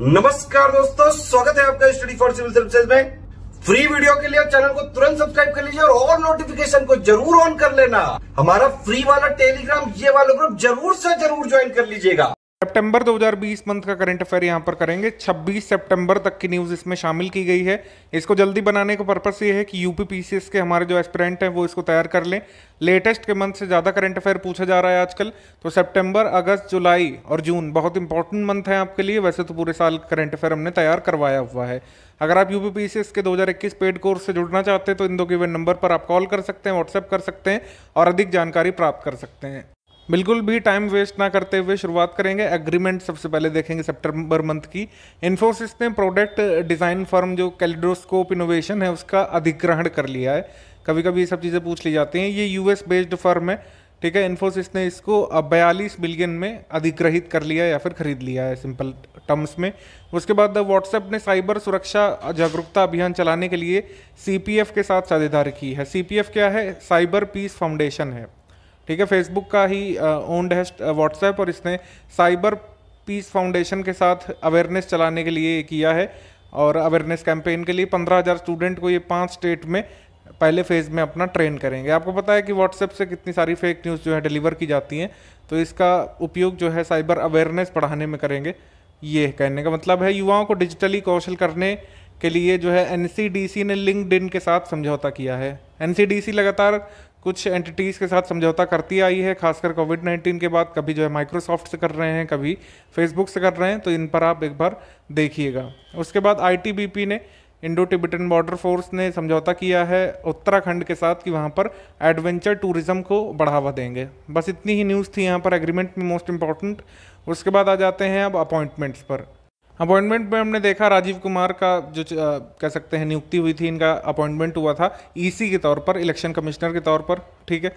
नमस्कार दोस्तों स्वागत है आपका स्टडी फॉर सिविल सर्विसेज में फ्री वीडियो के लिए चैनल को तुरंत सब्सक्राइब कर लीजिए और ऑल नोटिफिकेशन को जरूर ऑन कर लेना हमारा फ्री वाला टेलीग्राम ये वाला ग्रुप जरूर से जरूर ज्वाइन कर लीजिएगा सितंबर 2020 मंथ का करंट अफेयर यहाँ पर करेंगे 26 सितंबर तक की न्यूज़ इसमें शामिल की गई है इसको जल्दी बनाने का पर्पस ये है कि यूपी पीसीएस के हमारे जो एस्पिरेंट हैं वो इसको तैयार कर लें लेटेस्ट के मंथ से ज़्यादा करंट अफेयर पूछा जा रहा है आजकल तो सितंबर अगस्त जुलाई और जून बहुत इंपॉर्टेंट मंथ है आपके लिए वैसे तो पूरे साल करंट अफेयर हमने तैयार करवाया हुआ है अगर आप यूपी पी के 2021 पेड कोर्स से जुड़ना चाहते हैं तो इन दो वे नंबर पर आप कॉल कर सकते हैं व्हाट्सएप कर सकते हैं और अधिक जानकारी प्राप्त कर सकते हैं बिल्कुल भी टाइम वेस्ट ना करते हुए शुरुआत करेंगे एग्रीमेंट सबसे पहले देखेंगे सितंबर मंथ की इन्फोसिस ने प्रोडक्ट डिज़ाइन फर्म जो कैलिड्रोस्कोप इनोवेशन है उसका अधिग्रहण कर लिया है कभी कभी ये सब चीज़ें पूछ ली जाती हैं ये यूएस बेस्ड फर्म है ठीक है इन्फोसिस ने इसको बयालीस बिलियन में अधिग्रहित कर लिया या फिर खरीद लिया है सिंपल टर्म्स में उसके बाद व्हाट्सएप ने साइबर सुरक्षा जागरूकता अभियान चलाने के लिए सीपीएफ के साथ साझेदारी की है सीपीएफ क्या है साइबर पीस फाउंडेशन है ठीक है फेसबुक का ही ओन्ड है व्हाट्सएप और इसने साइबर पीस फाउंडेशन के साथ अवेयरनेस चलाने के लिए किया है और अवेयरनेस कैंपेन के लिए पंद्रह हज़ार स्टूडेंट को ये पांच स्टेट में पहले फेज़ में अपना ट्रेन करेंगे आपको पता है कि व्हाट्सएप से कितनी सारी फेक न्यूज़ जो है डिलीवर की जाती हैं तो इसका उपयोग जो है साइबर अवेयरनेस पढ़ाने में करेंगे ये कहने का मतलब है युवाओं को डिजिटली कौशल करने के लिए जो है एन ने लिंकड के साथ समझौता किया है एन लगातार कुछ एंटिटीज़ के साथ समझौता करती आई है खासकर कोविड नाइन्टीन के बाद कभी जो है माइक्रोसॉफ्ट से कर रहे हैं कभी फेसबुक से कर रहे हैं तो इन पर आप एक बार देखिएगा उसके बाद आई ने इंडो टिबिटन बॉर्डर फोर्स ने समझौता किया है उत्तराखंड के साथ कि वहाँ पर एडवेंचर टूरिज्म को बढ़ावा देंगे बस इतनी ही न्यूज़ थी यहाँ पर एग्रीमेंट में मोस्ट इम्पॉर्टेंट उसके बाद आ जाते हैं अब अपॉइंटमेंट्स पर अपॉइंटमेंट में हमने देखा राजीव कुमार का जो आ, कह सकते हैं नियुक्ति हुई थी इनका अपॉइंटमेंट हुआ था ईसी e के तौर पर इलेक्शन कमिश्नर के तौर पर ठीक है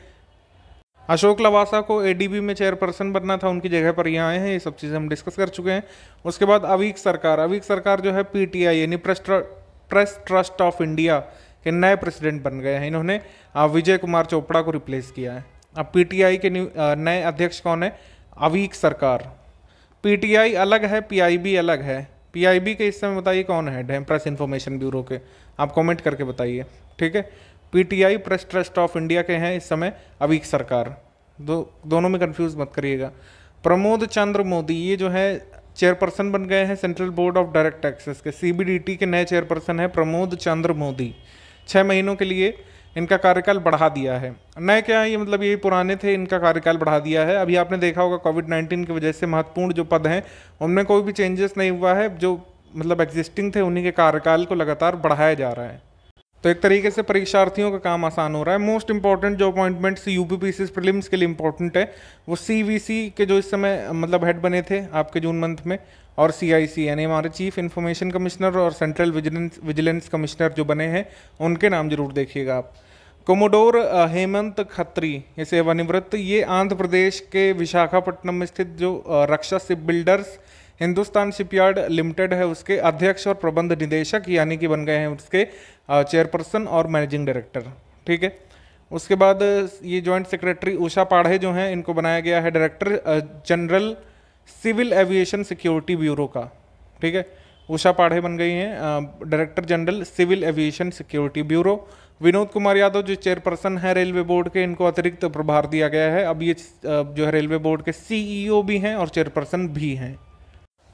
अशोक लवासा को एडीबी में चेयरपर्सन बनना था उनकी जगह पर यहाँ आए हैं ये सब चीज़ें हम डिस्कस कर चुके हैं उसके बाद अवीक सरकार अवीक सरकार जो है पीटीआई यानी press press trust of India के नए प्रेसिडेंट बन गए हैं इन्होंने विजय कुमार चोपड़ा को रिप्लेस किया है अब पीटीआई के नए अध्यक्ष कौन है अवीक सरकार पीटीआई अलग है पीआईबी अलग है पीआईबी के इस समय बताइए कौन है डैम प्रेस इन्फॉर्मेशन ब्यूरो के आप कमेंट करके बताइए ठीक है PTI press trust of India के हैं इस समय अभी सरकार दो दोनों में कंफ्यूज मत करिएगा प्रमोद चंद्र मोदी ये जो है चेयरपर्सन बन गए हैं central board of direct taxes के सीबीडीटी के नए चेयरपर्सन हैं प्रमोद चंद्र मोदी छः महीनों के लिए इनका कार्यकाल बढ़ा दिया है नए क्या ये मतलब ये पुराने थे इनका कार्यकाल बढ़ा दिया है अभी आपने देखा होगा कोविड नाइन्टीन की वजह से महत्वपूर्ण जो पद हैं उनमें कोई भी चेंजेस नहीं हुआ है जो मतलब एग्जिस्टिंग थे उन्हीं के कार्यकाल को लगातार बढ़ाया जा रहा है तो एक तरीके से परीक्षार्थियों का काम आसान हो रहा है मोस्ट इंपॉर्टेंट जो अपॉइंटमेंट्स यू पी प्रीलिम्स के लिए इंपॉर्टेंट है वो सी सी के जो इस समय मतलब हेड बने थे आपके जून मंथ में और सी आई सी यानी हमारे चीफ इन्फॉर्मेशन कमिश्नर और सेंट्रल विजिलेंस विजिलेंस कमिश्नर जो बने हैं उनके नाम जरूर देखिएगा आप कोमोडोर हेमंत खत्री ये सेवानिवृत्त ये आंध्र प्रदेश के विशाखापट्टनम में स्थित जो रक्षा ship builders Hindustan shipyard limited है उसके अध्यक्ष और प्रबंध निदेशक यानी कि बन गए हैं उसके चेयरपर्सन और मैनेजिंग डायरेक्टर ठीक है उसके बाद ये जॉइंट सेक्रेटरी उषा पाढ़े जो हैं इनको बनाया गया है director general civil aviation security bureau का ठीक है उषा पाढ़े बन गई हैं director general civil aviation security bureau Vinod Kumar Yadav जो चेयरपर्सन है रेलवे बोर्ड के इनको अतिरिक्त प्रभार दिया गया है अब ये जो है रेलवे बोर्ड के सीईओ e भी हैं और चेयरपर्सन भी हैं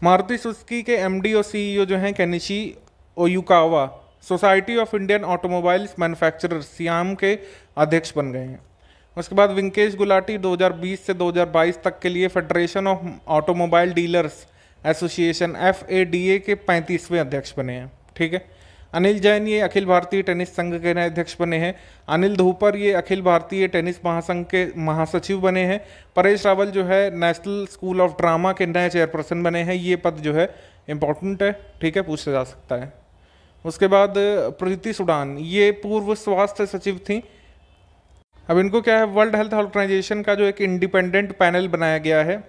मारुति सुस्की के एमडी और सीईओ e जो हैं Kenichi Ayukawa society of Indian automobiles manufacturer SIAM के अध्यक्ष बन गए हैं उसके बाद वेंकेश गुलाटी 2020 से 2022 तक के लिए federation of automobile dealers association F के पैंतीसवें अध्यक्ष बने हैं ठीक है अनिल जैन ये अखिल भारतीय टेनिस संघ के नए अध्यक्ष बने हैं अनिल धूपर ये अखिल भारतीय टेनिस महासंघ के महासचिव बने हैं परेश रावल जो है नेशनल स्कूल ऑफ ड्रामा के नए चेयरपर्सन बने हैं ये पद जो है इम्पोर्टेंट है ठीक है पूछा जा सकता है उसके बाद प्रीति सुडान ये पूर्व स्वास्थ्य सचिव थी अब इनको क्या है वर्ल्ड हेल्थ ऑर्गेनाइजेशन का जो एक इंडिपेंडेंट पैनल बनाया गया है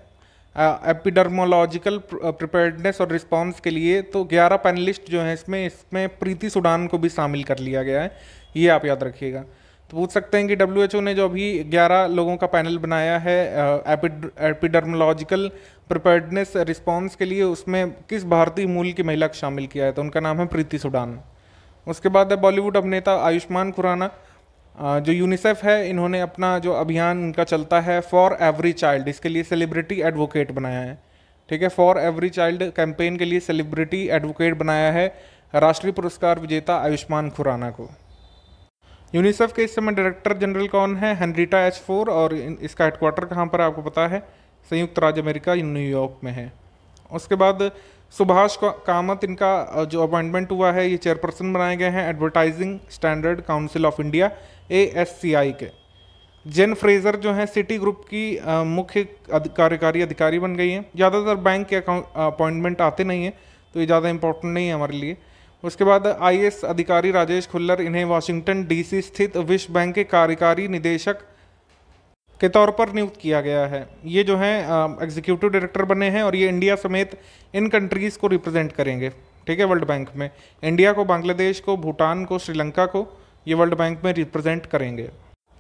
एपिडर्मोलॉजिकल प्रिपेयर्डनेस और रिस्पांस के लिए तो 11 पैनलिस्ट जो हैं इसमें इसमें प्रीति सुडान को भी शामिल कर लिया गया है ये आप याद रखिएगा तो पूछ सकते हैं कि डब्ल्यू ने जो अभी 11 लोगों का पैनल बनाया है एपिडर्मोलॉजिकल प्रिपेयर्डनेस रिस्पांस के लिए उसमें किस भारतीय मूल की महिला को शामिल किया है तो उनका नाम है प्रीति सुडान उसके बाद है बॉलीवुड अभिनेता आयुष्मान खुराना जो यूनिसेफ है इन्होंने अपना जो अभियान इनका चलता है फॉर एवरी चाइल्ड इसके लिए सेलिब्रिटी एडवोकेट बनाया है ठीक है फॉर एवरी चाइल्ड कैंपेन के लिए सेलिब्रिटी एडवोकेट बनाया है राष्ट्रीय पुरस्कार विजेता आयुष्मान खुराना को यूनिसेफ के इस समय डायरेक्टर जनरल कौन है हनरीटा एच फोर और इसका हेडक्वार्टर कहाँ पर आपको पता है संयुक्त राज्य अमेरिका न्यूयॉर्क में है उसके बाद सुभाष कामत इनका जो अपॉइंटमेंट हुआ है ये चेयरपर्सन बनाए गए हैं advertising standard council of India A के जेन फ्रेजर जो है सिटी ग्रुप की मुख्य कार्यकारी अधिकारी बन गई हैं ज़्यादातर बैंक के अपॉइंटमेंट आते नहीं हैं तो ये ज़्यादा इंपॉर्टेंट नहीं है हमारे लिए उसके बाद आई अधिकारी राजेश खुल्लर इन्हें वाशिंगटन डी स्थित विश्व बैंक के कार्यकारी निदेशक के तौर पर नियुक्त किया गया है ये जो हैं एग्जीक्यूटिव डायरेक्टर बने हैं और ये इंडिया समेत इन कंट्रीज़ को रिप्रेजेंट करेंगे ठीक है वर्ल्ड बैंक में इंडिया को बांग्लादेश को भूटान को श्रीलंका को ये वर्ल्ड बैंक में रिप्रेजेंट करेंगे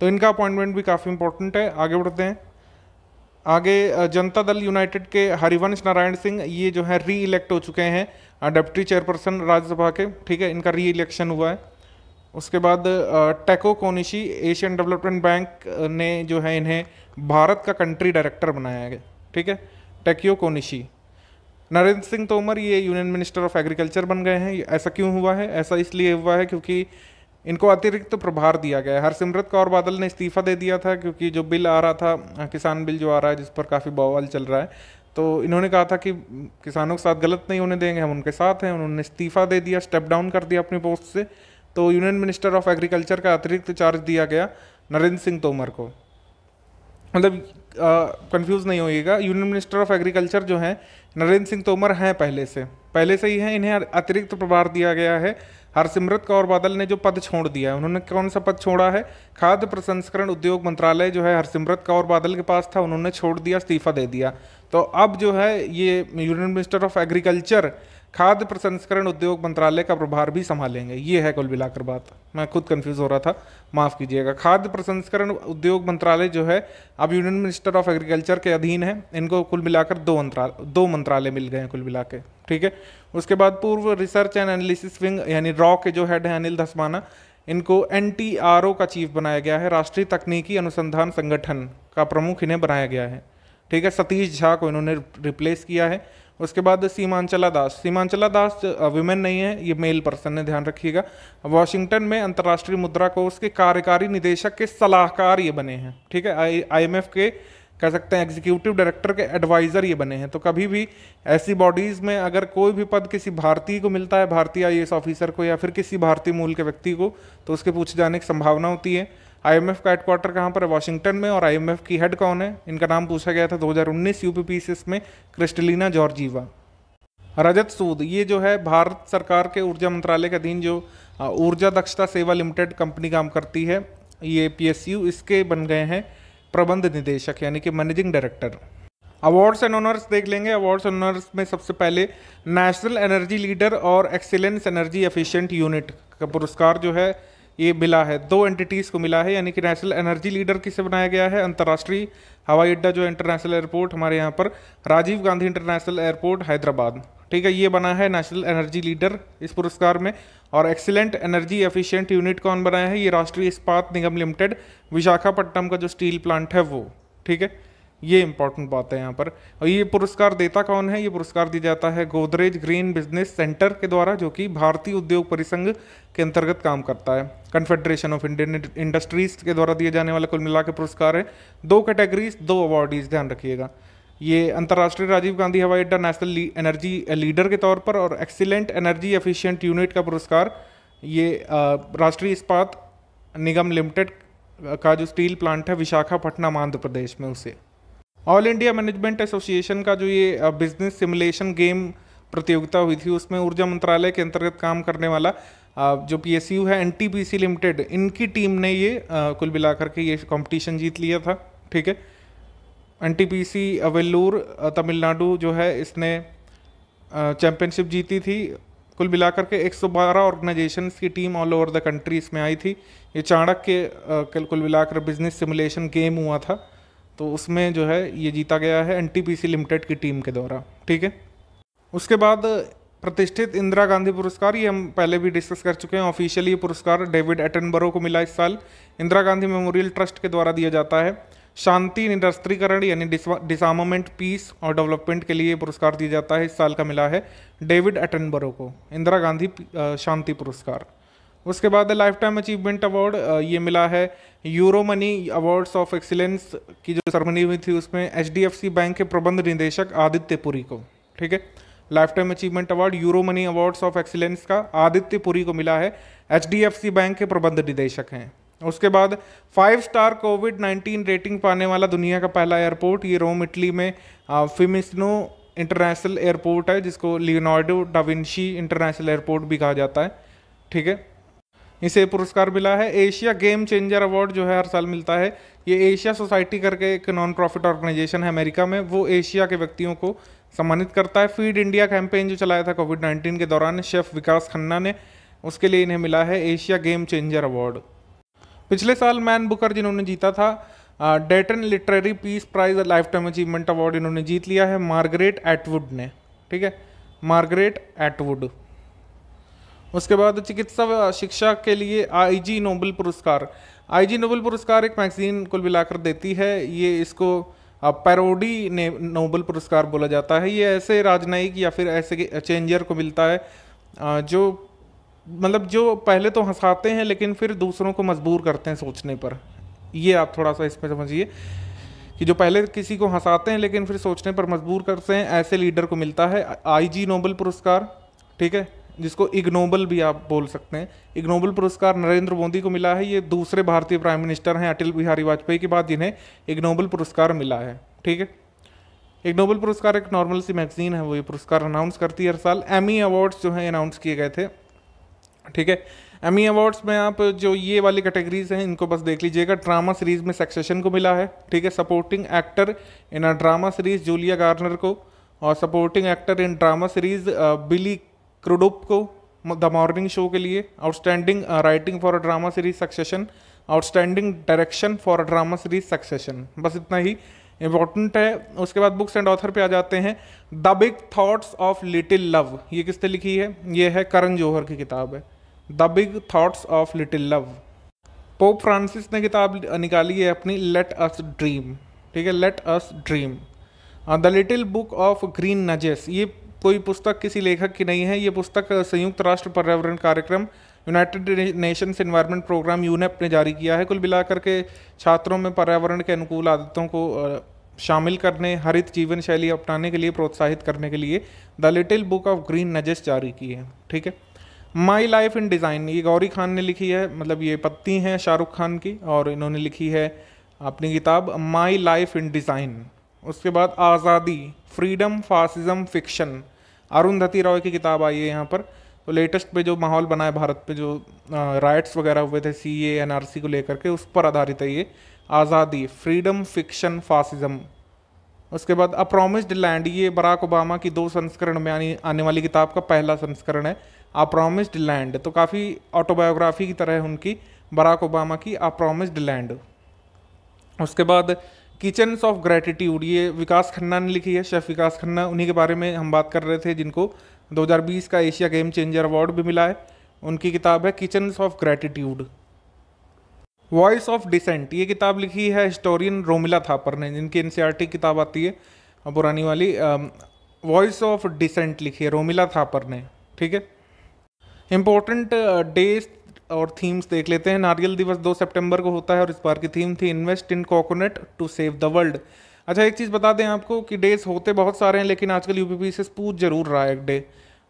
तो इनका अपॉइंटमेंट भी काफ़ी इंपॉर्टेंट है आगे बढ़ते हैं आगे जनता दल यूनाइटेड के हरिवंश नारायण सिंह ये जो है री इलेक्ट हो चुके हैं डेप्टी चेयरपर्सन राज्यसभा के ठीक है इनका री इलेक्शन हुआ है उसके बाद टेको कोनिशी एशियन डेवलपमेंट बैंक ने जो है इन्हें भारत का कंट्री डायरेक्टर बनाया गया ठीक है टेक्यो कोनिशी नरेंद्र सिंह तोमर ये यूनियन मिनिस्टर ऑफ एग्रीकल्चर बन गए हैं ऐसा क्यों हुआ है ऐसा इसलिए हुआ है क्योंकि इनको अतिरिक्त तो प्रभार दिया गया है हरसिमरत कौर बादल ने इस्तीफा दे दिया था क्योंकि जो बिल आ रहा था किसान बिल जो आ रहा है जिस पर काफ़ी बवाल चल रहा है तो इन्होंने कहा था कि किसानों के साथ गलत नहीं होने देंगे हम उनके साथ हैं उन्होंने इस्तीफा दे दिया स्टेप डाउन कर दिया अपनी पोस्ट से तो यूनियन मिनिस्टर ऑफ एग्रीकल्चर का अतिरिक्त चार्ज दिया गया नरेंद्र सिंह तोमर को मतलब कंफ्यूज नहीं होइएगा यूनियन मिनिस्टर ऑफ एग्रीकल्चर जो हैं नरेंद्र सिंह तोमर हैं पहले से पहले से ही हैं इन्हें अतिरिक्त प्रभार दिया गया है हरसिमरत कौर बादल ने जो पद छोड़ दिया है उन्होंने कौन सा पद छोड़ा है खाद्य प्रसंस्करण उद्योग मंत्रालय जो है हरसिमरत कौर बादल के पास था उन्होंने छोड़ दिया इस्तीफा दे दिया तो अब जो है ये यूनियन मिनिस्टर ऑफ एग्रीकल्चर खाद्य प्रसंस्करण उद्योग मंत्रालय का प्रभार भी संभालेंगे ये है कुल मिलाकर बात मैं खुद कंफ्यूज हो रहा था माफ़ कीजिएगा खाद्य प्रसंस्करण उद्योग मंत्रालय जो है अब यूनियन मिनिस्टर ऑफ एग्रीकल्चर के अधीन है इनको कुल मिलाकर दो मंत्रालय दो मंत्रालय मिल गए हैं कुल मिला के ठीक है उसके बाद पूर्व रिसर्च एंड एनालिसिस विंग यानी रॉ के जो हेड हैं अनिल धस्माना इनको एन का चीफ बनाया गया है राष्ट्रीय तकनीकी अनुसंधान संगठन का प्रमुख इन्हें बनाया गया है ठीक है सतीश झा को इन्होंने रिप्लेस किया है उसके बाद सीमांचला दास सीमांचला दास वुमेन नहीं है ये मेल पर्सन है ध्यान रखिएगा वाशिंगटन में अंतर्राष्ट्रीय मुद्रा कोष के कार्यकारी निदेशक के सलाहकार ये बने हैं ठीक है आई आईएमएफ के कह सकते हैं एग्जीक्यूटिव डायरेक्टर के एडवाइज़र ये बने हैं तो कभी भी ऐसी बॉडीज़ में अगर कोई भी पद किसी भारतीय को मिलता है भारतीय आई ऑफिसर को या फिर किसी भारतीय मूल के व्यक्ति को तो उसके पूछे जाने की संभावना होती है आईएमएफ का हेडक्वार्टर कहाँ पर है वाशिंगटन में और आईएमएफ की हेड कौन है इनका नाम पूछा गया था 2019 यूपीपीसीएस में क्रिस्टलिना जॉर्जीवा रजत सूद ये जो है भारत सरकार के ऊर्जा मंत्रालय के अधीन जो ऊर्जा दक्षता सेवा लिमिटेड कंपनी काम करती है ये पीएसयू इसके बन गए हैं प्रबंध निदेशक यानी कि managing director awards and honours देख लेंगे अवार्ड्स एंड ऑनर्स में सबसे पहले नेशनल एनर्जी लीडर और एक्सीलेंस एनर्जी एफिशिएंट यूनिट का पुरस्कार जो है ये मिला है दो एंटिटीज़ को मिला है यानी कि नेशनल एनर्जी लीडर किसे बनाया गया है अंतर्राष्ट्रीय हवाई अड्डा जो इंटरनेशनल एयरपोर्ट हमारे यहाँ पर राजीव गांधी इंटरनेशनल एयरपोर्ट हैदराबाद ठीक है ये बना है नेशनल एनर्जी लीडर इस पुरस्कार में और एक्सीलेंट एनर्जी एफिशिएंट यूनिट कौन बनाया है ये राष्ट्रीय इस्पात निगम लिमिटेड विशाखापट्टनम का जो स्टील प्लांट है वो ठीक है ये इंपॉर्टेंट बात है यहाँ पर और ये पुरस्कार देता कौन है ये पुरस्कार दिया जाता है गोदरेज ग्रीन बिजनेस सेंटर के द्वारा जो कि भारतीय उद्योग परिसंघ के अंतर्गत काम करता है कन्फेडरेशन ऑफ इंडियन इंडस्ट्रीज के द्वारा दिए जाने वाला कुल मिला के पुरस्कार है दो कैटेगरीज दो अवार्डीज ध्यान रखिएगा ये अंतर्राष्ट्रीय राजीव गांधी हवाई अड्डा नेशनल एनर्जी लीडर के तौर पर और एक्सीलेंट एनर्जी एफिशिएंट यूनिट का पुरस्कार ये राष्ट्रीय इस्पात निगम लिमिटेड का जो स्टील प्लांट है विशाखापट्टनम आंध्र प्रदेश में उसे ऑल इंडिया मैनेजमेंट एसोसिएशन का जो ये बिजनेस सिमुलेशन गेम प्रतियोगिता हुई थी उसमें ऊर्जा मंत्रालय के अंतर्गत काम करने वाला जो पी एस यू है N T P C limited इनकी टीम ने ये कुल मिलाकर के ये कॉम्पिटिशन जीत लिया था ठीक है N T P C Vellore Tamil Nadu जो है इसने चैम्पियनशिप जीती थी कुल मिलाकर के 112 ऑर्गेनाइजेशन की team all over the country इसमें आई थी ये चाणक्य कुल मिलाकर बिजनेस सिमुलेशन गेम हुआ था तो उसमें जो है ये जीता गया है एन लिमिटेड की टीम के द्वारा ठीक है उसके बाद प्रतिष्ठित इंदिरा गांधी पुरस्कार ये हम पहले भी डिस्कस कर चुके हैं ऑफिशियली ये पुरस्कार डेविड एटनबरो को मिला इस साल इंदिरा गांधी मेमोरियल ट्रस्ट के द्वारा दिया जाता है शांति निरस्त्रीकरण यानी डिसामामेंट पीस और डेवलपमेंट के लिए ये पुरस्कार दिया जाता है इस साल का मिला है डेविड एटनबरो को इंदिरा गांधी शांति पुरस्कार उसके बाद लाइफ टाइम अचीवमेंट अवार्ड ये मिला है Euromoney awards of excellence की जो सरमनी हुई थी उसमें एच बैंक के प्रबंध निदेशक आदित्य पुरी को ठीक है lifetime achievement award Euromoney awards of excellence का आदित्य पुरी को मिला है एच बैंक के प्रबंध निदेशक हैं उसके बाद five star covid nineteen rating पाने वाला दुनिया का पहला एयरपोर्ट ये रोम इटली में फिमिस्नो इंटरनेशनल एयरपोर्ट है जिसको लियोनार्डो डाविंशी इंटरनेशनल एयरपोर्ट भी कहा जाता है ठीक है इसे पुरस्कार मिला है एशिया गेम चेंजर अवार्ड जो है हर साल मिलता है ये एशिया सोसाइटी करके एक नॉन प्रॉफिट ऑर्गेनाइजेशन है अमेरिका में वो एशिया के व्यक्तियों को सम्मानित करता है फीड इंडिया कैंपेन जो चलाया था कोविड नाइन्टीन के दौरान शेफ विकास खन्ना ने उसके लिए इन्हें मिला है एशिया गेम चेंजर अवार्ड पिछले साल मैन बुकर जिन्होंने जीता था Dayton literary peace prize lifetime achievement award इन्होंने जीत लिया है मार्गरेट एटवुड ने ठीक है मार्गरेट एटवुड उसके बाद चिकित्सा शिक्षा के लिए आईजी नोबल पुरस्कार आईजी नोबल पुरस्कार एक मैगजीन कुल मिलाकर देती है ये इसको पैरोडी ने नोबल पुरस्कार बोला जाता है ये ऐसे राजनयिक या फिर ऐसे चेंजर को मिलता है जो मतलब जो पहले तो हंसाते हैं लेकिन फिर दूसरों को मजबूर करते हैं सोचने पर ये आप थोड़ा सा इसमें समझिए कि जो पहले किसी को हंसाते हैं लेकिन फिर सोचने पर मजबूर करते हैं ऐसे लीडर को मिलता है आईजी नोबल पुरस्कार ठीक है जिसको इग्नोबल भी आप बोल सकते हैं इग्नोबल पुरस्कार नरेंद्र मोदी को मिला है ये दूसरे भारतीय प्राइम मिनिस्टर हैं अटल बिहारी वाजपेयी के बाद जिन्हें इग्नोबल पुरस्कार मिला है ठीक है एक नोबल पुरस्कार एक नॉर्मल सी मैगजीन है वो ये पुरस्कार अनाउंस करती है हर साल एमी अवार्ड्स जो हैं अनाउंस किए गए थे ठीक है एमी अवार्ड्स में आप जो ये वाली कैटेगरीज हैं इनको बस देख लीजिएगा ड्रामा सीरीज में सक्सेशन को मिला है ठीक है supporting actor in a drama series Julia Garner को और supporting actor in drama series Billy Crudup को द मॉर्निंग शो के लिए outstanding writing for a drama series succession outstanding direction for a drama series succession बस इतना ही important है उसके बाद बुक्स एंड ऑथर पे आ जाते हैं the big thoughts of little love ये किसने लिखी है ये है करण जौहर की किताब है the big thoughts of little love Pope Francis ने किताब निकाली है अपनी लेट अस ड्रीम ठीक है let us dream the little book of green nudges ये कोई पुस्तक किसी लेखक की नहीं है ये पुस्तक संयुक्त राष्ट्र पर्यावरण कार्यक्रम United Nations environment programme UNEP ने जारी किया है कुल मिलाकर के छात्रों में पर्यावरण के अनुकूल आदतों को शामिल करने हरित जीवन शैली अपनाने के लिए प्रोत्साहित करने के लिए the little book of green nudges जारी की है ठीक है माई लाइफ इन डिज़ाइन ये गौरी खान ने लिखी है मतलब ये पत्नी हैं शाहरुख खान की और इन्होंने लिखी है अपनी किताब माई लाइफ इन डिज़ाइन उसके बाद Azadi freedom fascism fiction Arundhati Roy की किताब आई है यहाँ पर तो लेटेस्ट पे जो माहौल बना है भारत पे जो राइट्स वगैरह हुए थे सी ए एन आर सी को लेकर के उस पर आधारित है ये आज़ादी फ्रीडम फिक्शन फासिज्म उसके बाद अ प्रोमिस्ड लैंड ये बराक ओबामा की दो संस्करण में आने आने वाली किताब का पहला संस्करण है अ प्रोमिस्ड लैंड तो काफ़ी ऑटोबायोग्राफी की तरह है उनकी बराक ओबामा की अ प्रोमिस्ड लैंड उसके बाद किचन्स ऑफ ग्रेटिट्यूड ये विकास खन्ना ने लिखी है शेफ़ विकास खन्ना उन्हीं के बारे में हम बात कर रहे थे जिनको 2020 का एशिया गेम चेंजर अवार्ड भी मिला है उनकी किताब है kitchens of gratitude voice of dissent ये किताब लिखी है हिस्टोरियन रोमिला थापर ने जिनकी एन किताब आती है पुरानी वाली वॉइस ऑफ डिसेंट लिखी है रोमिला थापर ने ठीक है इम्पोर्टेंट डेज और थीम्स देख लेते हैं नारियल दिवस दो सितंबर को होता है और इस बार की थीम थी invest in coconut to save the world अच्छा एक चीज़ बता दें आपको कि डेज होते बहुत सारे हैं लेकिन आजकल यू से पूछ जरूर रहा है एक डे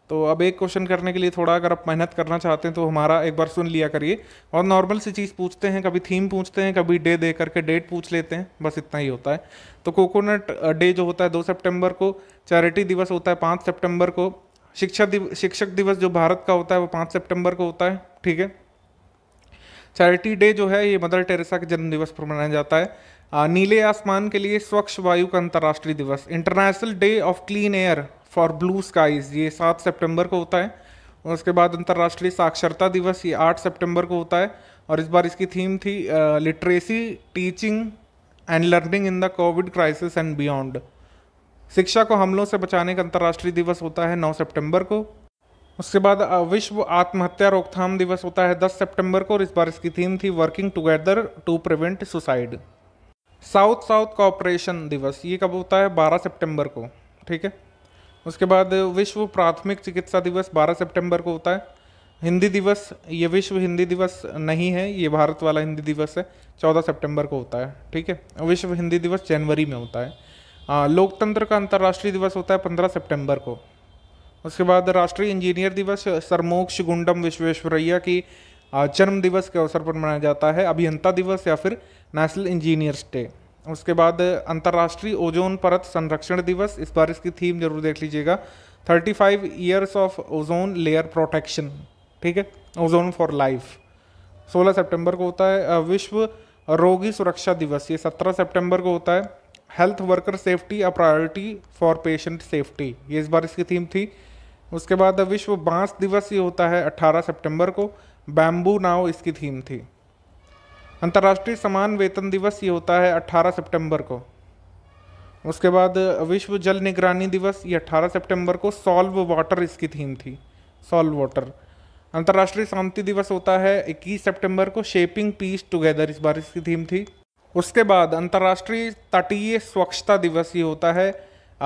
तो अब एक क्वेश्चन करने के लिए थोड़ा अगर आप मेहनत करना चाहते हैं तो हमारा एक बार सुन लिया करिए और नॉर्मल सी चीज़ पूछते हैं कभी थीम पूछते हैं कभी डे दे करके डेट पूछ लेते हैं बस इतना ही होता है तो कोकोनट डे जो होता है दो सितंबर को चैरिटी दिवस होता है पाँच सितंबर को शिक्षा दिव शिक्षक दिवस जो भारत का होता है वो पाँच सितंबर को होता है ठीक है चैरिटी डे जो है ये मदर टेरेसा के जन्म दिवस पर मनाया जाता है नीले आसमान के लिए स्वच्छ वायु का अंतर्राष्ट्रीय दिवस international day of clean air for blue skies ये सात सितंबर को होता है और उसके बाद अंतर्राष्ट्रीय साक्षरता दिवस ये आठ सितंबर को होता है और इस बार इसकी थीम थी literacy teaching and learning in the covid crisis and beyond शिक्षा को हमलों से बचाने का अंतर्राष्ट्रीय दिवस होता है 9 सितंबर को उसके बाद विश्व आत्महत्या रोकथाम दिवस होता है 10 सितंबर को और इस बार इसकी थीम थी working together to prevent suicide south south cooperation दिवस ये कब होता है 12 सितंबर को ठीक है उसके बाद विश्व प्राथमिक चिकित्सा दिवस 12 सितंबर को होता है हिंदी दिवस ये विश्व हिंदी दिवस नहीं है ये भारत वाला हिंदी दिवस है चौदह सेप्टेम्बर को होता है ठीक है विश्व हिंदी दिवस जनवरी में होता है लोकतंत्र का अंतर्राष्ट्रीय दिवस होता है पंद्रह सेप्टेम्बर को उसके बाद राष्ट्रीय इंजीनियर दिवस सरमोक्ष गुंडम विश्वेश्वरैया की जन्म दिवस के अवसर पर मनाया जाता है अभियंता दिवस या फिर नेशनल इंजीनियर्स डे उसके बाद अंतर्राष्ट्रीय ओजोन परत संरक्षण दिवस इस बार इसकी थीम जरूर देख लीजिएगा thirty five years of ozone layer protection ठीक है ओजोन फॉर लाइफ सोलह सितंबर को होता है विश्व रोगी सुरक्षा दिवस ये सत्रह सितंबर को होता है health worker safety a priority for patient safety ये इस बार इसकी थीम थी उसके बाद विश्व बांस दिवस ये होता है 18 सितंबर को बैम्बू नाव इसकी थीम थी अंतर्राष्ट्रीय समान वेतन दिवस ये होता है 18 सितंबर को उसके बाद विश्व जल निगरानी दिवस ये 18 सितंबर को सॉल्व वाटर इसकी थीम थी सॉल्व वाटर अंतर्राष्ट्रीय शांति दिवस होता है 21 सितंबर को शेपिंग पीस टुगेदर इस बार इसकी थीम थी उसके बाद अंतर्राष्ट्रीय तटीय स्वच्छता दिवस ये होता है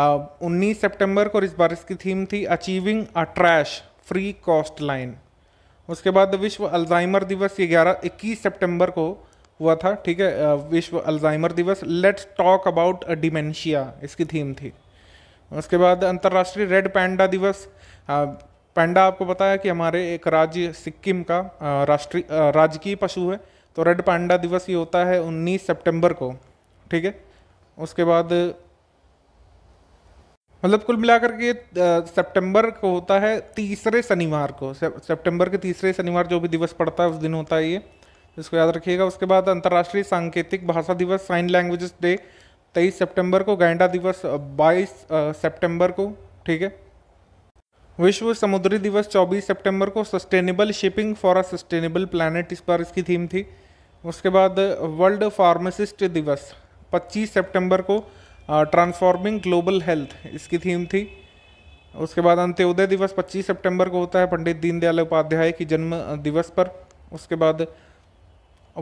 उन्नीस सितंबर को इस बार इसकी थीम थी achieving a trash free coastline उसके बाद विश्व अल्जाइमर दिवस ये ग्यारह इक्कीस सेप्टेम्बर को हुआ था ठीक है विश्व अल्जाइमर दिवस लेट्स टॉक अबाउट डिमेंशिया इसकी थीम थी उसके बाद अंतर्राष्ट्रीय रेड पैंडा दिवस पैंडा आपको पता है कि हमारे एक राज्य सिक्किम का राष्ट्रीय राजकीय पशु है तो रेड पैंडा दिवस ये होता है 19 सितंबर को ठीक है उसके बाद मतलब कुल मिलाकर के सितंबर को होता है तीसरे शनिवार को सितंबर के तीसरे शनिवार जो भी दिवस पड़ता है उस दिन होता है ये इसको याद रखिएगा उसके बाद अंतर्राष्ट्रीय सांकेतिक भाषा दिवस साइन लैंग्वेजेस डे तेईस सितंबर को गैंडा दिवस बाईस सितंबर को ठीक है विश्व समुद्री दिवस चौबीस सितंबर को sustainable shipping for a sustainable planet इस पर इसकी थीम थी उसके बाद वर्ल्ड फार्मासिस्ट दिवस पच्चीस सितंबर को ट्रांसफॉर्मिंग ग्लोबल हेल्थ इसकी थीम थी उसके बाद अंत्योदय दिवस 25 सितंबर को होता है पंडित दीनदयाल उपाध्याय की जन्म uh, दिवस पर उसके बाद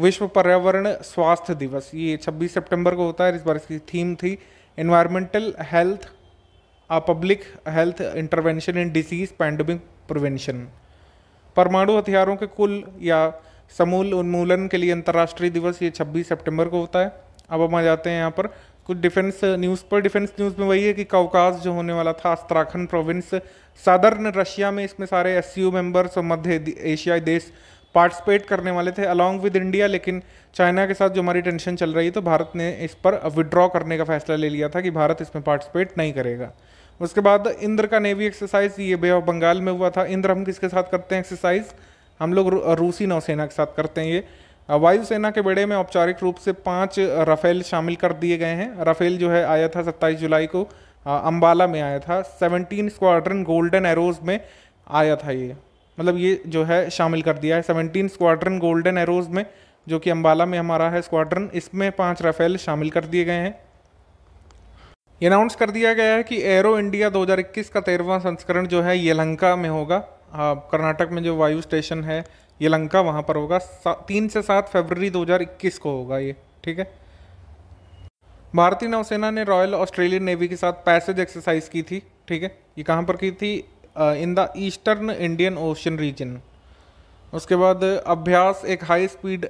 विश्व पर्यावरण स्वास्थ्य दिवस ये 26 सितंबर को होता है इस बार इसकी थीम थी environmental health a public health intervention in disease pandemic prevention परमाणु हथियारों के कुल या समूल उन्मूलन के लिए अंतर्राष्ट्रीय दिवस ये 26 सितंबर को होता है अब हम आ जाते हैं यहाँ पर कुछ डिफेंस न्यूज़ पर डिफेंस न्यूज़ में वही है कि कवकाज जो होने वाला था अस्तराखंड प्रोविंस साधारण रशिया में इसमें सारे एस सी यू मेंबर्स और मध्य एशियाई देश पार्टिसिपेट करने वाले थे अलॉन्ग विद इंडिया लेकिन चाइना के साथ जो हमारी टेंशन चल रही है तो भारत ने इस पर विड्रॉ करने का फैसला ले लिया था कि भारत इसमें पार्टिसिपेट नहीं करेगा उसके बाद इंद्र का नेवी एक्सरसाइज ये बे ऑफ बंगाल में हुआ था इंद्र हम किसके साथ करते हैं एक्सरसाइज हम लोग रूसी नौसेना के साथ करते हैं ये वायुसेना के बेड़े में औपचारिक रूप से पाँच राफेल शामिल कर दिए गए हैं राफेल जो है आया था 27 जुलाई को अम्बाला में आया था 17 स्क्वाड्रन गोल्डन एरोज में आया था ये मतलब ये जो है शामिल कर दिया है 17 स्क्वाड्रन गोल्डन एरोज में जो कि अम्बाला में हमारा है स्क्वाड्रन इसमें पाँच राफेल शामिल कर दिए गए हैं अनाउंस कर दिया गया है कि एरो इंडिया 2021 का तेरहवा संस्करण जो है येलंका में होगा कर्नाटक में जो वायु स्टेशन है ये लंका वहाँ पर होगा तीन से सात फरवरी 2021 को होगा ये ठीक है भारतीय नौसेना ने रॉयल ऑस्ट्रेलियन नेवी के साथ पैसेज एक्सरसाइज की थी ठीक है ये कहाँ पर की थी in the eastern Indian ocean region उसके बाद अभ्यास एक high speed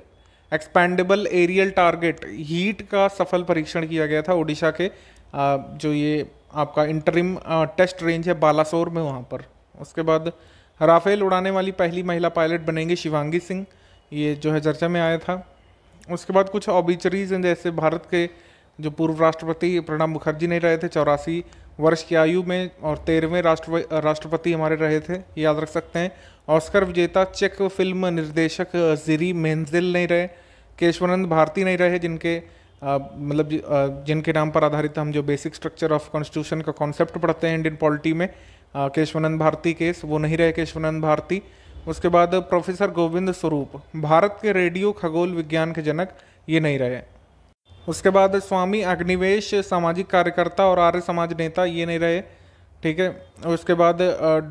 expendable aerial target HEAT का सफल परीक्षण किया गया था ओडिशा के जो ये आपका इंटरिम टेस्ट रेंज है बालासोर में वहाँ पर उसके बाद राफेल उड़ाने वाली पहली महिला पायलट बनेंगी शिवांगी सिंह ये जो है चर्चा में आया था उसके बाद कुछ ऑबिचरीज हैं जैसे भारत के जो पूर्व राष्ट्रपति प्रणब मुखर्जी नहीं रहे थे चौरासी वर्ष की आयु में और तेरहवें राष्ट्र राष्ट्रपति हमारे रहे थे याद रख सकते हैं ऑस्कर विजेता चेक फिल्म निर्देशक जिरी मेंजिल नहीं रहे केशवानंद भारती नहीं रहे जिनके मतलब जिनके नाम पर आधारित हम जो बेसिक स्ट्रक्चर ऑफ कॉन्स्टिट्यूशन का कॉन्सेप्ट पढ़ते हैं इंडियन पॉलिटी में केशवानंद भारती केस वो नहीं रहे केशवानंद भारती उसके बाद प्रोफेसर गोविंद स्वरूप भारत के रेडियो खगोल विज्ञान के जनक ये नहीं रहे उसके बाद स्वामी अग्निवेश सामाजिक कार्यकर्ता और आर्य समाज नेता ये नहीं रहे ठीक है उसके बाद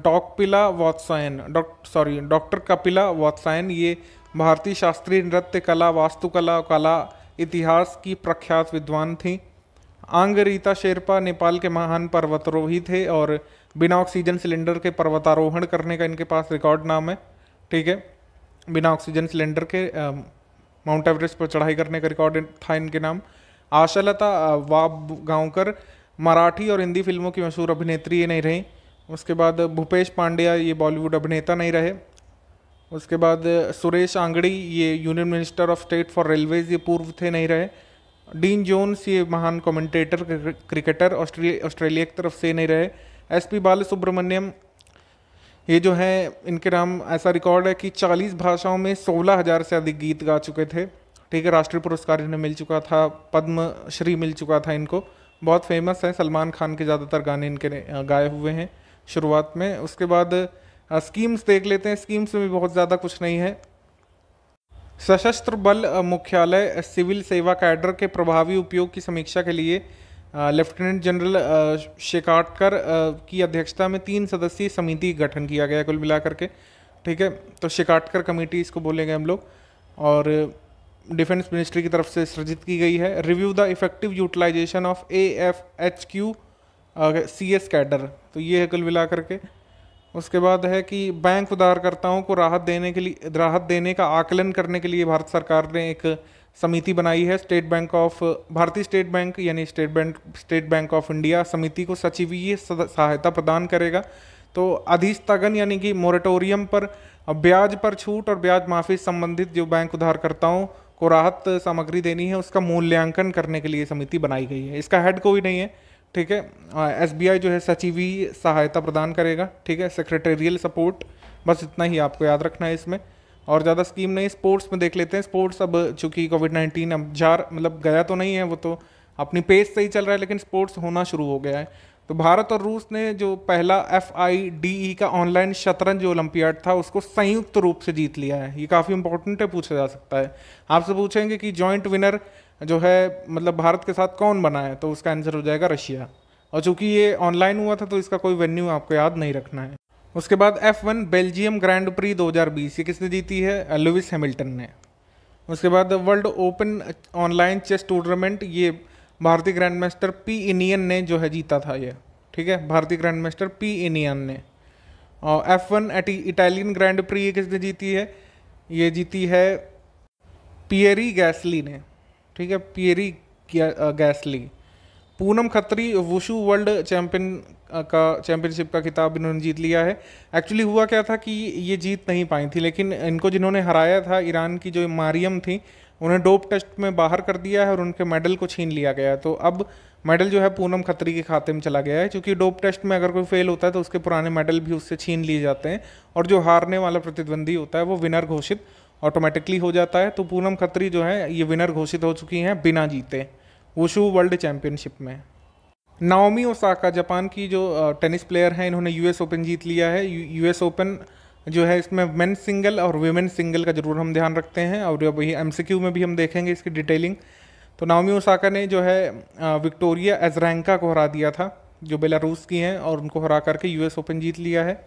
डॉकपिला वात्सायन डॉक्ट सॉरी डॉक्टर कपिला वात्सायन ये भारतीय शास्त्रीय नृत्य कला वास्तुकला कला इतिहास की प्रख्यात विद्वान थी आंग रीता शेरपा नेपाल के महान पर्वतरोही थे और बिना ऑक्सीजन सिलेंडर के पर्वतारोहण करने का इनके पास रिकॉर्ड नाम है ठीक है बिना ऑक्सीजन सिलेंडर के माउंट एवरेस्ट पर चढ़ाई करने का रिकॉर्ड था इनके नाम आशालता वाब गांवकर मराठी और हिंदी फिल्मों की मशहूर अभिनेत्री ये नहीं रहीं उसके बाद भूपेश पांड्या ये बॉलीवुड अभिनेता नहीं रहे उसके बाद सुरेश आंगड़ी ये union minister of state for railways ये पूर्व थे नहीं रहे डीन जोन्स ये महान कमेंटेटर क्रिकेटर ऑस्ट्रेलिया ऑस्ट्रेलिया की तरफ से नहीं रहे एस पी सुब्रमण्यम ये जो है इनके नाम ऐसा रिकॉर्ड है कि 40 भाषाओं में सोलह हज़ार से अधिक गीत गा चुके थे ठीक है राष्ट्रीय पुरस्कार इन्हें मिल चुका था पद्मश्री मिल चुका था इनको बहुत फेमस है सलमान खान के ज़्यादातर गाने इनके गाए हुए हैं शुरुआत में उसके बाद स्कीम्स देख लेते हैं स्कीम्स में भी बहुत ज़्यादा कुछ नहीं है सशस्त्र बल मुख्यालय सिविल सेवा कैडर के प्रभावी उपयोग की समीक्षा के लिए लेफ्टिनेंट जनरल शेकाटकर की अध्यक्षता में तीन सदस्यीय समिति गठन किया गया कुल मिलाकर के ठीक है तो शेकाटकर कमेटी इसको बोलेंगे हम लोग और डिफेंस मिनिस्ट्री की तरफ से सृजित की गई है review the effective utilisation of A F H Q C S cadre तो ये है कुल मिला करके उसके बाद है कि बैंक उधारकर्ताओं को राहत देने के लिए राहत देने का आकलन करने के लिए भारत सरकार ने एक समिति बनाई है स्टेट बैंक ऑफ भारतीय स्टेट बैंक यानी state bank state bank of India समिति को सचिवीय सहायता प्रदान करेगा तो अधिस्थगन यानी कि मोरेटोरियम पर ब्याज पर छूट और ब्याज माफ़ी संबंधित जो बैंक उधारकर्ताओं को राहत सामग्री देनी है उसका मूल्यांकन करने के लिए समिति बनाई गई है इसका हेड कोई नहीं है ठीक है एस जो है सचिवीय सहायता प्रदान करेगा ठीक है सेक्रेटेरियल सपोर्ट बस इतना ही आपको याद रखना है इसमें और ज़्यादा स्कीम नहीं स्पोर्ट्स में देख लेते हैं स्पोर्ट्स अब चूँकि कोविड नाइन्टीन अब जार मतलब गया तो नहीं है वो तो अपनी पेज से ही चल रहा है लेकिन स्पोर्ट्स होना शुरू हो गया है तो भारत और रूस ने जो पहला एफ आई डी ई का ऑनलाइन शतरंज ओलंपियाड था उसको संयुक्त रूप से जीत लिया है ये काफ़ी इंपॉर्टेंट है पूछा जा सकता है आपसे पूछेंगे कि जॉइंट विनर जो है मतलब भारत के साथ कौन बना है तो उसका आंसर हो जाएगा रशिया और चूंकि ये ऑनलाइन हुआ था तो इसका कोई वेन्यू आपको याद नहीं रखना है उसके बाद F one Belgium grand prix 2020 ये किसने जीती है लुविस हैमिल्टन ने उसके बाद world open online chess tournament ये भारतीय ग्रैंड मास्टर पी इनियन ने जो है जीता था ये ठीक है भारतीय ग्रैंड मास्टर पी इनियन ने और F one Italian grand prix ये किसने जीती है ये जीती है पियरी गैसली ने ठीक है Pierre Gasly Poonam Khatri wushu world champion का चैम्पियनशिप का खिताब इन्होंने जीत लिया है एक्चुअली हुआ क्या था कि ये जीत नहीं पाई थी लेकिन इनको जिन्होंने हराया था ईरान की जो मारियम थी उन्हें डोप टेस्ट में बाहर कर दिया है और उनके मेडल को छीन लिया गया है तो अब मेडल जो है पूनम खत्री के खाते में चला गया है क्योंकि डोप टेस्ट में अगर कोई फेल होता है तो उसके पुराने मेडल भी उससे छीन लिए जाते हैं और जो हारने वाला प्रतिद्वंदी होता है वो विनर घोषित ऑटोमेटिकली हो जाता है तो पूनम खत्री जो है ये विनर घोषित हो चुकी हैं बिना जीते वुशू वर्ल्ड चैम्पियनशिप में नाओमी ओसाका जापान की जो टेनिस प्लेयर हैं इन्होंने यूएस ओपन जीत लिया है यूएस ओपन जो है इसमें मेन सिंगल और वुमेन सिंगल का ज़रूर हम ध्यान रखते हैं और जब वही एम में भी हम देखेंगे इसकी डिटेलिंग तो नाओमी ओसाका ने जो है विक्टोरिया एजरैंका को हरा दिया था जो बेलारूस की हैं और उनको हरा करके यूएस ओपन जीत लिया है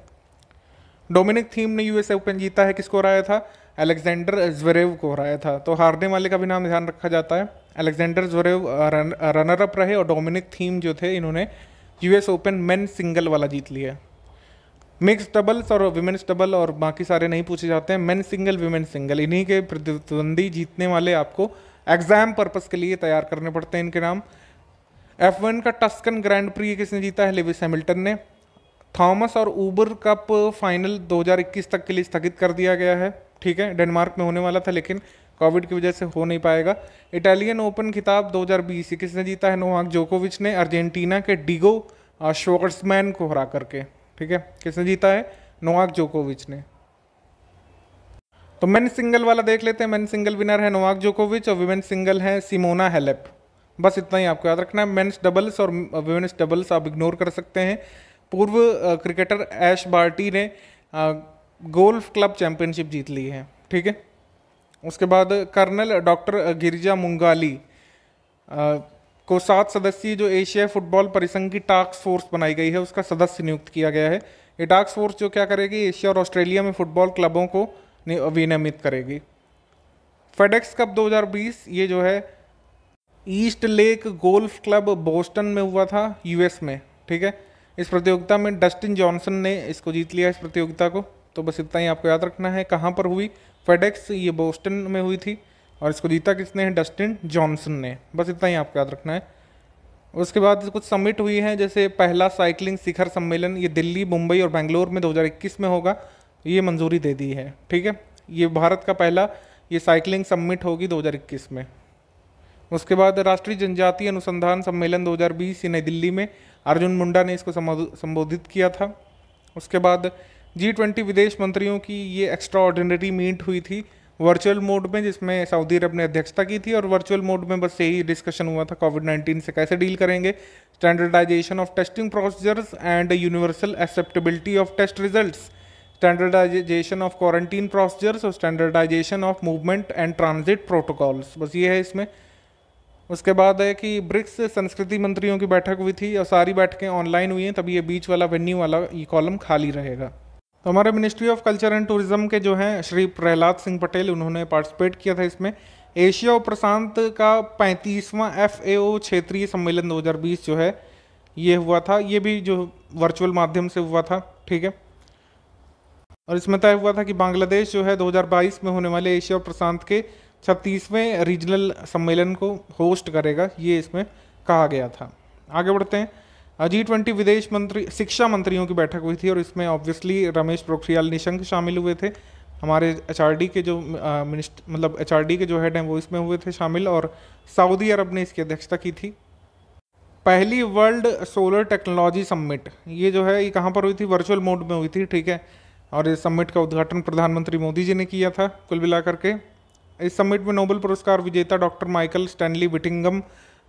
डोमिनिक थीम ने यूएस ओपन जीता है किसको हराया था अलेक्जेंडर जवेरेव को हराया था तो हारने वाले का भी नाम ध्यान रखा जाता है अलेक्जेंडर जोरेव रनर अप रहे और डोमिनिक थीम जो थे इन्होंने यूएस ओपन मेन सिंगल वाला जीत लिया मिक्स डबल्स और विमेंस डबल और बाकी सारे नहीं पूछे जाते हैं मेन सिंगल विमेन सिंगल इन्हीं के प्रतिद्वंदी जीतने वाले आपको एग्ज़ाम पर्पस के लिए तैयार करने पड़ते हैं इनके नाम एफ वन का टस्कन ग्रैंड प्री किसने जीता है लेविस हैमिल्टन ने थॉमस और ऊबर कप फाइनल 2021 तक के लिए स्थगित कर दिया गया है ठीक है डेनमार्क में होने वाला था लेकिन कोविड की वजह से हो नहीं पाएगा इटालियन ओपन खिताब 2020 किसने जीता है नोवाक जोकोविच ने अर्जेंटीना के डिगो शोकर्समैन को हरा करके ठीक है किसने जीता है नोवाक जोकोविच ने तो मेन सिंगल वाला देख लेते हैं मेन सिंगल विनर है नोवाक जोकोविच और विमेन सिंगल है सिमोना हेलेप बस इतना ही आपको याद रखना है मेन्स डबल्स और विमेन्स डबल्स आप इग्नोर कर सकते हैं पूर्व क्रिकेटर ऐश बार्टी ने गोल्फ क्लब चैंपियनशिप जीत ली है ठीक है उसके बाद कर्नल डॉक्टर गिरिजा मुंगाली को सात सदस्यीय जो एशिया फुटबॉल परिसंघ की टास्क फोर्स बनाई गई है उसका सदस्य नियुक्त किया गया है ये टास्क फोर्स जो क्या करेगी एशिया और ऑस्ट्रेलिया में फुटबॉल क्लबों को विनियमित करेगी फेडेक्स कप 2020 ये जो है East Lake golf club Boston में हुआ था यूएस में ठीक है इस प्रतियोगिता में डस्टिन जॉनसन ने इसको जीत लिया इस प्रतियोगिता को तो बस इतना ही आपको याद रखना है कहाँ पर हुई फेडेक्स ये बोस्टन में हुई थी और इसको जीता किसने है डस्टिन जॉनसन ने बस इतना ही आपको याद रखना है उसके बाद कुछ समिट हुई है जैसे पहला साइकिलिंग शिखर सम्मेलन ये दिल्ली मुंबई और बेंगलोर में 2021 में होगा ये मंजूरी दे दी है ठीक है ये भारत का पहला ये साइकिलिंग सम्मिट होगी 2021 में उसके बाद राष्ट्रीय जनजातीय अनुसंधान सम्मेलन 2020 नई दिल्ली में अर्जुन मुंडा ने इसको संबोधित किया था उसके बाद जी ट्वेंटी विदेश मंत्रियों की ये एक्स्ट्रा ऑर्डिनरी मीट हुई थी वर्चुअल मोड में जिसमें सऊदी अरब ने अध्यक्षता की थी और वर्चुअल मोड में बस यही डिस्कशन हुआ था कोविड नाइन्टीन से कैसे डील करेंगे standardisation of testing procedures and universal acceptability of test result standardisation of quarantine procedures और standardisation of movement and transit protocols बस ये है इसमें उसके बाद है कि ब्रिक्स संस्कृति मंत्रियों की बैठक हुई थी और सारी बैठकें ऑनलाइन हुई हैं तभी ये बीच वाला वेन्यू वाला ये कॉलम खाली रहेगा तो हमारे ministry of culture and tourism के जो हैं श्री प्रहलाद सिंह पटेल उन्होंने पार्टिसिपेट किया था इसमें एशिया और प्रशांत का पैंतीसवां एफ क्षेत्रीय सम्मेलन 2020 जो है ये हुआ था ये भी जो वर्चुअल माध्यम से हुआ था ठीक है और इसमें तय हुआ था कि बांग्लादेश जो है 2022 में होने वाले एशिया और प्रशांत के छत्तीसवें रीजनल सम्मेलन को होस्ट करेगा ये इसमें कहा गया था आगे बढ़ते हैं जी ट्वेंटी e विदेश मंत्री शिक्षा मंत्रियों की बैठक हुई थी और इसमें ऑब्वियसली रमेश पोखरियाल निशंक शामिल हुए थे हमारे एच के जो मिनिस्ट मतलब एच के जो हेड हैं वो इसमें हुए थे शामिल और सऊदी अरब ने इसकी अध्यक्षता की थी पहली वर्ल्ड सोलर टेक्नोलॉजी सम्मिट ये जो है ये कहाँ पर हुई थी वर्चुअल मोड में हुई थी ठीक है और इस समिट का उद्घाटन प्रधानमंत्री मोदी जी ने किया था कुल मिलाकर के इस समिट में नोबेल पुरस्कार विजेता डॉक्टर माइकल स्टैनली विटिंगम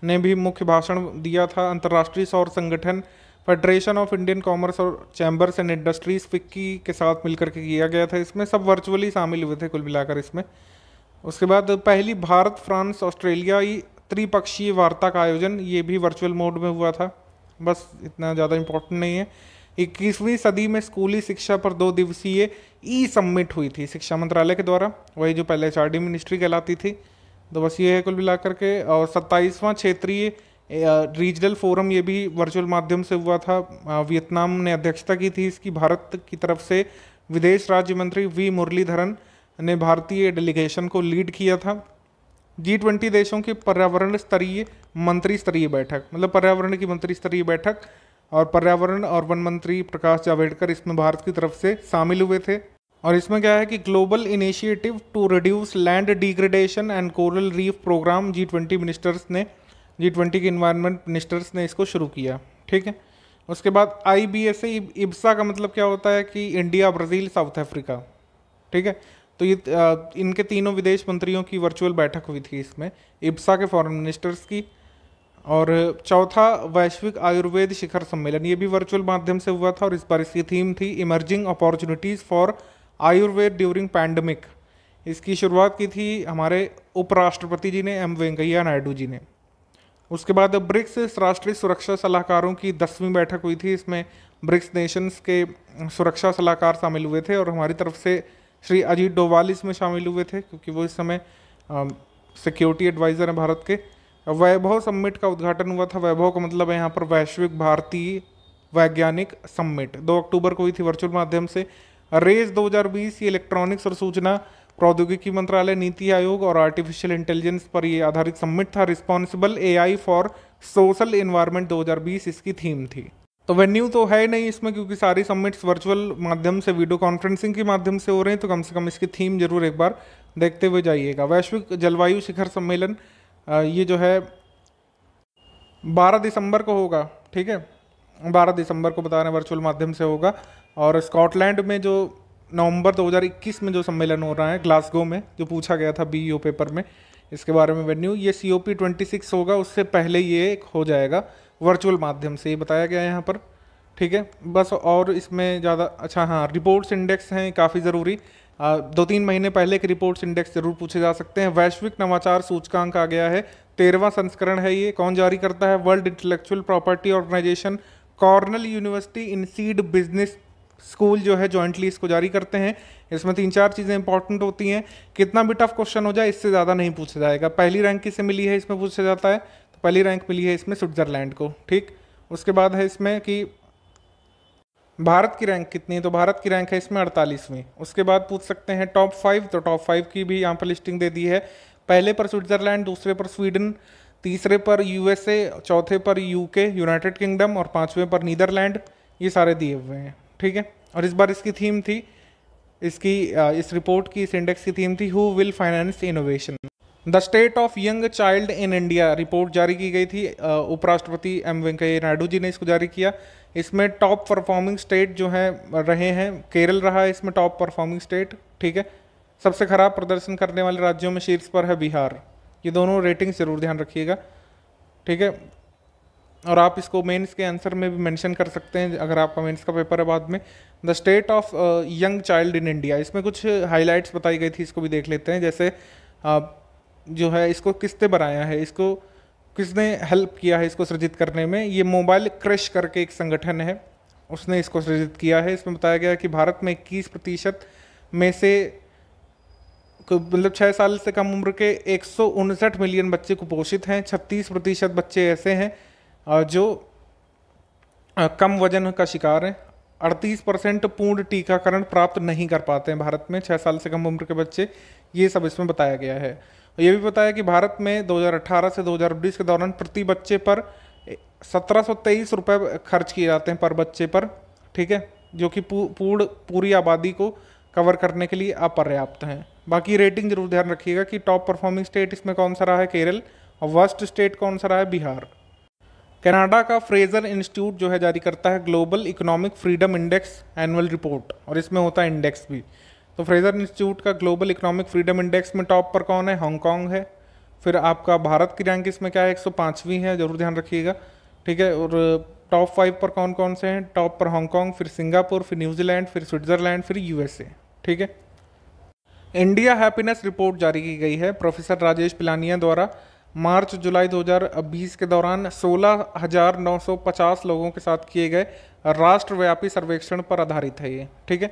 ने भी मुख्य भाषण दिया था अंतर्राष्ट्रीय सौर संगठन फेडरेशन ऑफ इंडियन कॉमर्स और चैम्बर्स एंड इंडस्ट्रीज फिक्की के साथ मिलकर के किया गया था इसमें सब वर्चुअली शामिल हुए थे कुल मिलाकर इसमें उसके बाद पहली भारत फ्रांस ऑस्ट्रेलिया त्रिपक्षीय वार्ता का आयोजन ये भी वर्चुअल मोड में हुआ था बस इतना ज़्यादा इम्पोर्टेंट नहीं है इक्कीसवीं सदी में स्कूली शिक्षा पर दो दिवसीय ई सबमिट हुई थी शिक्षा मंत्रालय के द्वारा वही जो पहले एच मिनिस्ट्री कहलाती थी तो बस ये है कुल मिलाकर के और सत्ताईसवां क्षेत्रीय रीजनल फोरम ये भी वर्चुअल माध्यम से हुआ था वियतनाम ने अध्यक्षता की थी इसकी भारत की तरफ से विदेश राज्य मंत्री वी मुरलीधरन ने भारतीय डेलीगेशन को लीड किया था जी ट्वेंटी देशों की पर्यावरण स्तरीय मंत्री स्तरीय बैठक मतलब पर्यावरण की मंत्री स्तरीय बैठक और पर्यावरण और वन मंत्री प्रकाश जावड़ेकर इसमें भारत की तरफ से शामिल हुए थे और इसमें क्या है कि global initiative to reduce land degradation and coral reef programme G twenty ministers ने जी ट्वेंटी के इन्वायरमेंट मिनिस्टर्स ने इसको शुरू किया ठीक है उसके बाद आई बी एस इब्सा का मतलब क्या होता है कि इंडिया ब्राज़ील साउथ अफ्रीका ठीक है तो ये इनके तीनों विदेश मंत्रियों की वर्चुअल बैठक हुई थी इसमें इब्सा के फॉरेन मिनिस्टर्स की और चौथा वैश्विक आयुर्वेद शिखर सम्मेलन ये भी वर्चुअल माध्यम से हुआ था और इस बार इसकी थीम थी emerging opportunities for Ayurveda during pandemic इसकी शुरुआत की थी हमारे उपराष्ट्रपति जी ने एम वेंकैया नायडू जी ने उसके बाद ब्रिक्स राष्ट्रीय सुरक्षा सलाहकारों की दसवीं बैठक हुई थी इसमें ब्रिक्स नेशंस के सुरक्षा सलाहकार शामिल हुए थे और हमारी तरफ से श्री अजीत डोवाल इसमें शामिल हुए थे क्योंकि वो इस समय सिक्योरिटी एडवाइज़र हैं भारत के वैभव सम्मिट का उद्घाटन हुआ था वैभव का मतलब है यहाँ पर वैश्विक भारतीय वैज्ञानिक सम्मिट दो अक्टूबर को हुई थी वर्चुअल माध्यम से रेज 2020 ये इलेक्ट्रॉनिक्स और सूचना प्रौद्योगिकी मंत्रालय नीति आयोग और आर्टिफिशियल इंटेलिजेंस पर ये आधारित सम्मिट था responsible A for social environment 2020 इसकी थीम थी तो वेन्यू तो है नहीं इसमें क्योंकि सारी सम्मिट्स वर्चुअल माध्यम से वीडियो कॉन्फ्रेंसिंग के माध्यम से हो रहे हैं तो कम से कम इसकी थीम जरूर एक बार देखते हुए जाइएगा वैश्विक जलवायु शिखर सम्मेलन ये जो है बारह दिसंबर को होगा ठीक है बारह दिसंबर को बता रहे हैं वर्चुअल माध्यम से होगा और स्कॉटलैंड में जो नवंबर 2021 में जो सम्मेलन हो रहा है ग्लासगो में जो पूछा गया था बी पेपर e में इसके बारे में वेन्यू ये C O P twenty six होगा उससे पहले ये एक हो जाएगा वर्चुअल माध्यम से ये बताया गया है यहाँ पर ठीक है बस और इसमें ज़्यादा अच्छा हाँ रिपोर्ट्स इंडेक्स हैं काफ़ी ज़रूरी दो तीन महीने पहले के रिपोर्ट्स इंडेक्स जरूर पूछे जा सकते हैं वैश्विक नवाचार सूचकांक आ गया है तेरहवा संस्करण है ये कौन जारी करता है world intellectual property organisation Cornell university INSEAD business school जो है जॉइंटली इसको जारी करते हैं इसमें तीन चार चीज़ें इंपॉर्टेंट होती हैं कितना भी टफ क्वेश्चन हो जाए इससे ज़्यादा नहीं पूछा जाएगा पहली रैंक किसे मिली है इसमें पूछा जाता है तो पहली रैंक मिली है इसमें स्विट्ज़रलैंड को ठीक उसके बाद है इसमें कि भारत की रैंक कितनी है तो भारत की रैंक है इसमें अड़तालीसवीं उसके बाद पूछ सकते हैं टॉप फाइव तो टॉप फाइव की भी यहाँ पर लिस्टिंग दे दी है पहले पर स्विट्ज़रलैंड दूसरे पर स्वीडन तीसरे पर यूएसए चौथे पर यूके यूनाइटेड किंगडम और पाँचवें पर नीदरलैंड ये सारे दिए हुए हैं ठीक है और इस बार इसकी थीम थी इसकी इस रिपोर्ट की इस इंडेक्स की थीम थी who will finance innovation the state of young child in India report जारी की गई थी उपराष्ट्रपति एम वेंकैया नायडू जी ने इसको जारी किया इसमें टॉप परफॉर्मिंग स्टेट जो हैं रहे हैं केरल रहा है इसमें टॉप परफॉर्मिंग स्टेट ठीक है सबसे खराब प्रदर्शन करने वाले राज्यों में शीर्ष पर है बिहार ये दोनों रेटिंग ज़रूर ध्यान रखिएगा ठीक है और आप इसको मेंस के आंसर में भी मेंशन कर सकते हैं अगर आपका मेंस का पेपर है बाद में the state of young child in India इसमें कुछ हाईलाइट्स बताई गई थी इसको भी देख लेते हैं जैसे uh, जो है इसको किसने बनाया है इसको किसने हेल्प किया है इसको सृजित करने में ये मोबाइल क्रश करके एक संगठन है उसने इसको सृजित किया है इसमें बताया गया कि भारत में इक्कीस प्रतिशत में से मतलब छः साल से कम उम्र के एक मिलियन बच्चे कुपोषित हैं छत्तीस प्रतिशत बच्चे ऐसे हैं जो कम वजन का शिकार है अड़तीस परसेंट पूर्ण टीकाकरण प्राप्त नहीं कर पाते हैं भारत में छः साल से कम उम्र के बच्चे ये सब इसमें बताया गया है ये भी बताया कि भारत में 2018 से 2019 के दौरान प्रति बच्चे पर सत्रह सौ तेईस रुपये खर्च किए जाते हैं पर बच्चे पर ठीक है जो कि पूर्ण पूरी आबादी को कवर करने के लिए अपर्याप्त हैं बाकी रेटिंग जरूर ध्यान रखिएगा कि टॉप परफॉर्मिंग स्टेट इसमें कौन सा रहा है केरल और वर्स्ट स्टेट कौन सा रहा है बिहार कनाडा का फ्रेजर इंस्टीट्यूट जो है जारी करता है global economic freedom index annual report और इसमें होता है इंडेक्स भी तो फ्रेजर इंस्टीट्यूट का ग्लोबल इकोनॉमिक फ्रीडम इंडेक्स में टॉप पर कौन है हांगकॉन्ग है फिर आपका भारत की रैंक इसमें क्या है एक सौ पाँचवीं है ज़रूर ध्यान रखिएगा ठीक है और टॉप फाइव पर कौन कौन से हैं टॉप पर हांगकॉन्ग फिर सिंगापुर फिर न्यूजीलैंड फिर स्विट्ज़रलैंड फिर यूएसए ठीक है इंडिया हैप्पीनेस रिपोर्ट जारी की गई है प्रोफेसर राजेश पिलानिया द्वारा मार्च जुलाई 2020 के दौरान 16,950 लोगों के साथ किए गए राष्ट्रव्यापी सर्वेक्षण पर आधारित है ये ठीक है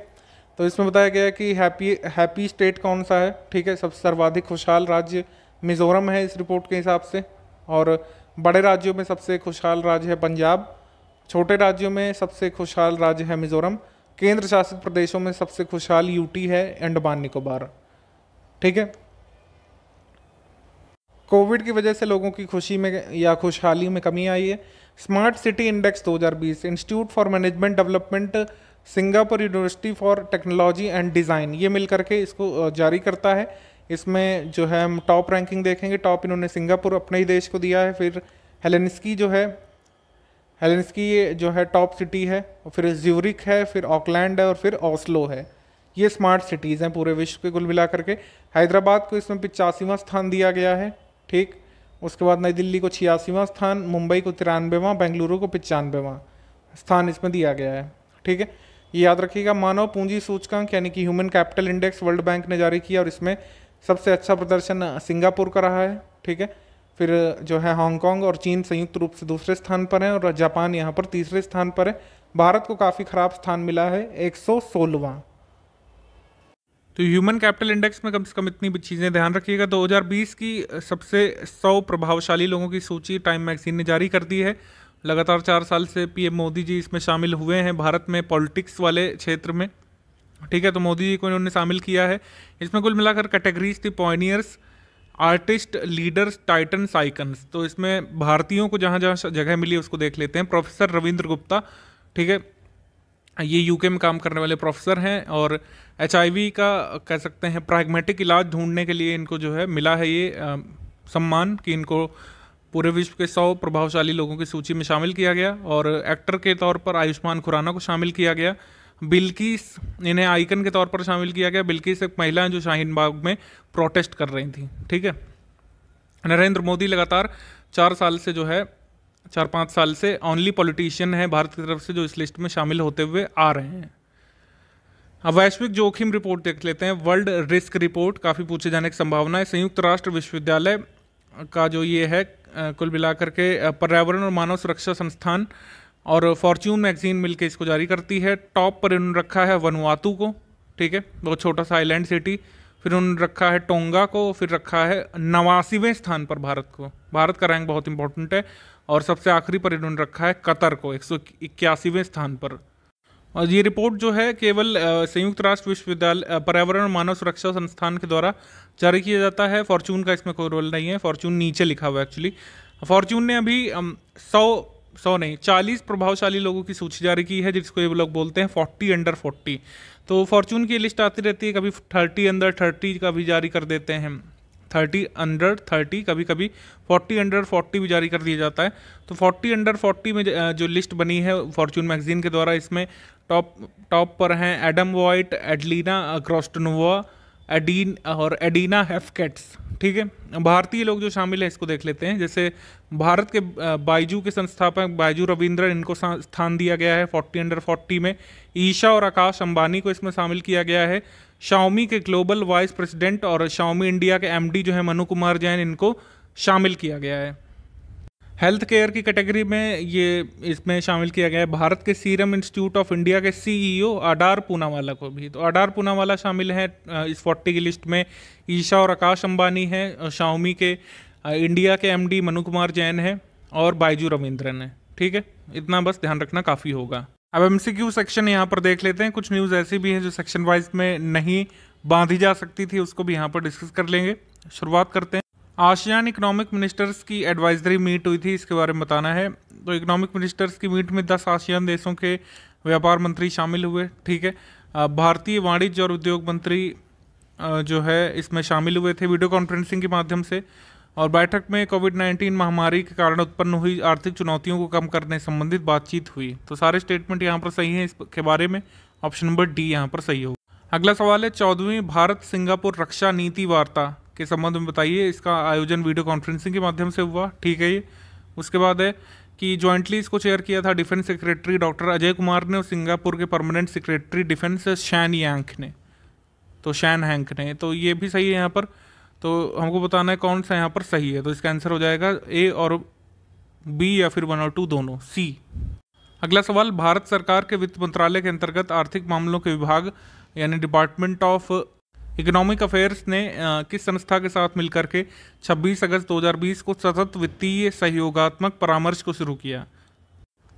तो इसमें बताया गया कि हैप्पी हैप्पी स्टेट कौन सा है ठीक है सब सर्वाधिक खुशहाल राज्य मिजोरम है इस रिपोर्ट के हिसाब से और बड़े राज्यों में सबसे खुशहाल राज्य है पंजाब छोटे राज्यों में सबसे खुशहाल राज्य है मिजोरम केंद्र शासित प्रदेशों में सबसे खुशहाल यूटी है अंडमान निकोबार ठीक है कोविड की वजह से लोगों की खुशी में या खुशहाली में कमी आई है smart city index 2020 institute for management development Singapore university for technology and design ये मिल करके इसको जारी करता है इसमें जो है हम टॉप रैंकिंग देखेंगे टॉप इन्होंने सिंगापुर अपने ही देश को दिया है फिर हेलेंसकी जो है हेलेनिस्की जो है टॉप सिटी है और फिर ज्यूरिक है फिर ऑकलैंड है और फिर ऑस्लो है ये स्मार्ट सिटीज़ हैं पूरे विश्व के कुल मिला करके हैदराबाद को इसमें पिचासीवा स्थान दिया गया है ठीक उसके बाद नई दिल्ली को छियासीवां स्थान मुंबई को तिरानवेवां बेंगलुरु को पचानवेवा स्थान इसमें दिया गया है ठीक है ये याद रखिएगा मानव पूंजी सूचकांक यानी कि human capital index world bank ने जारी किया और इसमें सबसे अच्छा प्रदर्शन सिंगापुर का रहा है ठीक है फिर जो है हांगकांग और चीन संयुक्त रूप से दूसरे स्थान पर है और जापान यहाँ पर तीसरे स्थान पर है भारत को काफ़ी ख़राब स्थान मिला है एक सौ सोलवां तो ह्यूमन कैपिटल इंडेक्स में कम से कम इतनी चीज़ें ध्यान रखिएगा 2020 तो की सबसे सौ प्रभावशाली लोगों की सूची टाइम मैगजीन ने जारी कर दी है लगातार चार साल से पीएम मोदी जी इसमें शामिल हुए हैं भारत में पॉलिटिक्स वाले क्षेत्र में ठीक है तो मोदी जी को इन्होंने शामिल किया है इसमें कुल मिलाकर कैटेगरीज थी pioneers artist leaders titan icons तो इसमें भारतीयों को जहाँ जहाँ जगह मिली उसको देख लेते हैं प्रोफेसर रविंद्र गुप्ता ठीक है ये यूके में काम करने वाले प्रोफेसर हैं और एच का कह सकते हैं प्रैग्मेटिक इलाज ढूंढने के लिए इनको जो है मिला है ये आ, सम्मान कि इनको पूरे विश्व के सौ प्रभावशाली लोगों की सूची में शामिल किया गया और एक्टर के तौर पर आयुष्मान खुराना को शामिल किया गया बिल्किस इन्हें आइकन के तौर पर शामिल किया गया बिल्किस एक महिला जो शाहीन बाग में प्रोटेस्ट कर रही थी ठीक है नरेंद्र मोदी लगातार चार साल से जो है चार पाँच साल से ओनली पॉलिटिशियन हैं भारत की तरफ से जो इस लिस्ट में शामिल होते हुए आ रहे हैं अब वैश्विक जोखिम रिपोर्ट देख लेते हैं वर्ल्ड रिस्क रिपोर्ट काफ़ी पूछे जाने की संभावना है संयुक्त राष्ट्र विश्वविद्यालय का जो ये है कुल मिलाकर के पर्यावरण और मानव सुरक्षा संस्थान और फॉर्च्यून मैगजीन मिलकर इसको जारी करती है टॉप पर इन्होंने रखा है वनुआतू को ठीक है बहुत छोटा सा आइलैंड सिटी फिर उन्होंने रखा है टोंगा को फिर रखा है नवासीवें स्थान पर भारत को भारत का रैंक बहुत इंपॉर्टेंट है और सबसे आखिरी पर इन्होंने रखा है कतर को एक स्थान पर और ये रिपोर्ट जो है केवल संयुक्त राष्ट्र विश्वविद्यालय पर्यावरण मानव सुरक्षा संस्थान के द्वारा जारी किया जाता है फॉर्चून का इसमें कोई रोल नहीं है फॉर्चून नीचे लिखा हुआ है एक्चुअली फॉर्चून ने अभी सौ सौ नहीं चालीस प्रभावशाली लोगों की सूची जारी की है जिसको ये लोग बोलते हैं फोर्टी अंडर फोर्टी तो फॉर्चून की लिस्ट आती रहती है कभी थर्टी अंडर थर्टी का भी जारी कर देते हैं थर्टी अंडर थर्टी कभी कभी फोर्टी अंडर फोर्टी भी जारी कर दिया जाता है तो फोर्टी अंडर फोर्टी में जो लिस्ट बनी है फॉर्चून मैगजीन के द्वारा इसमें टॉप टॉप पर हैं एडम वाइट एडलिना क्रॉस्टनोवा एडीन और एडीना हेफकेट्स ठीक है भारतीय लोग जो शामिल हैं इसको देख लेते हैं जैसे भारत के बाइजू के संस्थापक बाइजू रविंद्र इनको स्थान दिया गया है फोर्टी अंडर फोर्टी में ईशा और आकाश अंबानी को इसमें शामिल किया गया है शाओमी के ग्लोबल वाइस प्रेसिडेंट और शाओमी इंडिया के एमडी जो है मनु कुमार जैन इनको शामिल किया गया है हेल्थ केयर की कैटेगरी में ये इसमें शामिल किया गया है भारत के सीरम इंस्टीट्यूट ऑफ इंडिया के सीईओ आडार पूनावाला को भी तो आडार पूनावाला शामिल हैं इस फोर्टी की लिस्ट में ईशा और आकाश अंबानी हैं शाओमी के इंडिया के एमडी मनु कुमार जैन हैं और बायजू रविंद्रन है ठीक है इतना बस ध्यान रखना काफ़ी होगा अब एम सेक्शन यहाँ पर देख लेते हैं कुछ न्यूज़ ऐसी भी हैं जो सेक्शन वाइज में नहीं बांधी जा सकती थी उसको भी यहाँ पर डिस्कस कर लेंगे शुरुआत करते हैं आसियान इकोनॉमिक मिनिस्टर्स की एडवाइजरी मीट हुई थी इसके बारे में बताना है तो इकोनॉमिक मिनिस्टर्स की मीट में दस आशियान देशों के व्यापार मंत्री शामिल हुए ठीक है भारतीय वाणिज्य और उद्योग मंत्री जो है इसमें शामिल हुए थे वीडियो कॉन्फ्रेंसिंग के माध्यम से और बैठक में कोविड 19 महामारी के कारण उत्पन्न हुई आर्थिक चुनौतियों को कम करने संबंधित बातचीत हुई तो सारे स्टेटमेंट यहाँ पर सही हैं इसके बारे में ऑप्शन नंबर डी यहाँ पर सही होगा अगला सवाल है चौदहवीं भारत सिंगापुर रक्षा नीति वार्ता के संबंध में बताइए इसका आयोजन वीडियो कॉन्फ्रेंसिंग के माध्यम से हुआ ठीक है ये उसके बाद है कि जॉइंटली इसको चेयर किया था defence secretary doctor Ajay Kumar ने और सिंगापुर के परमानेंट सेक्रेटरी डिफेंस शैन यांक ने तो शैन हैंक ने तो ये भी सही है यहाँ पर तो हमको बताना है कौन सा यहाँ पर सही है तो इसका आंसर हो जाएगा ए और बी या फिर वन और टू दोनों सी अगला सवाल भारत सरकार के वित्त मंत्रालय के अंतर्गत आर्थिक मामलों के विभाग यानी डिपार्टमेंट ऑफ इकोनॉमिक अफेयर्स ने किस संस्था के साथ मिलकर के 26 अगस्त 2020 को सतत वित्तीय सहयोगात्मक परामर्श को शुरू किया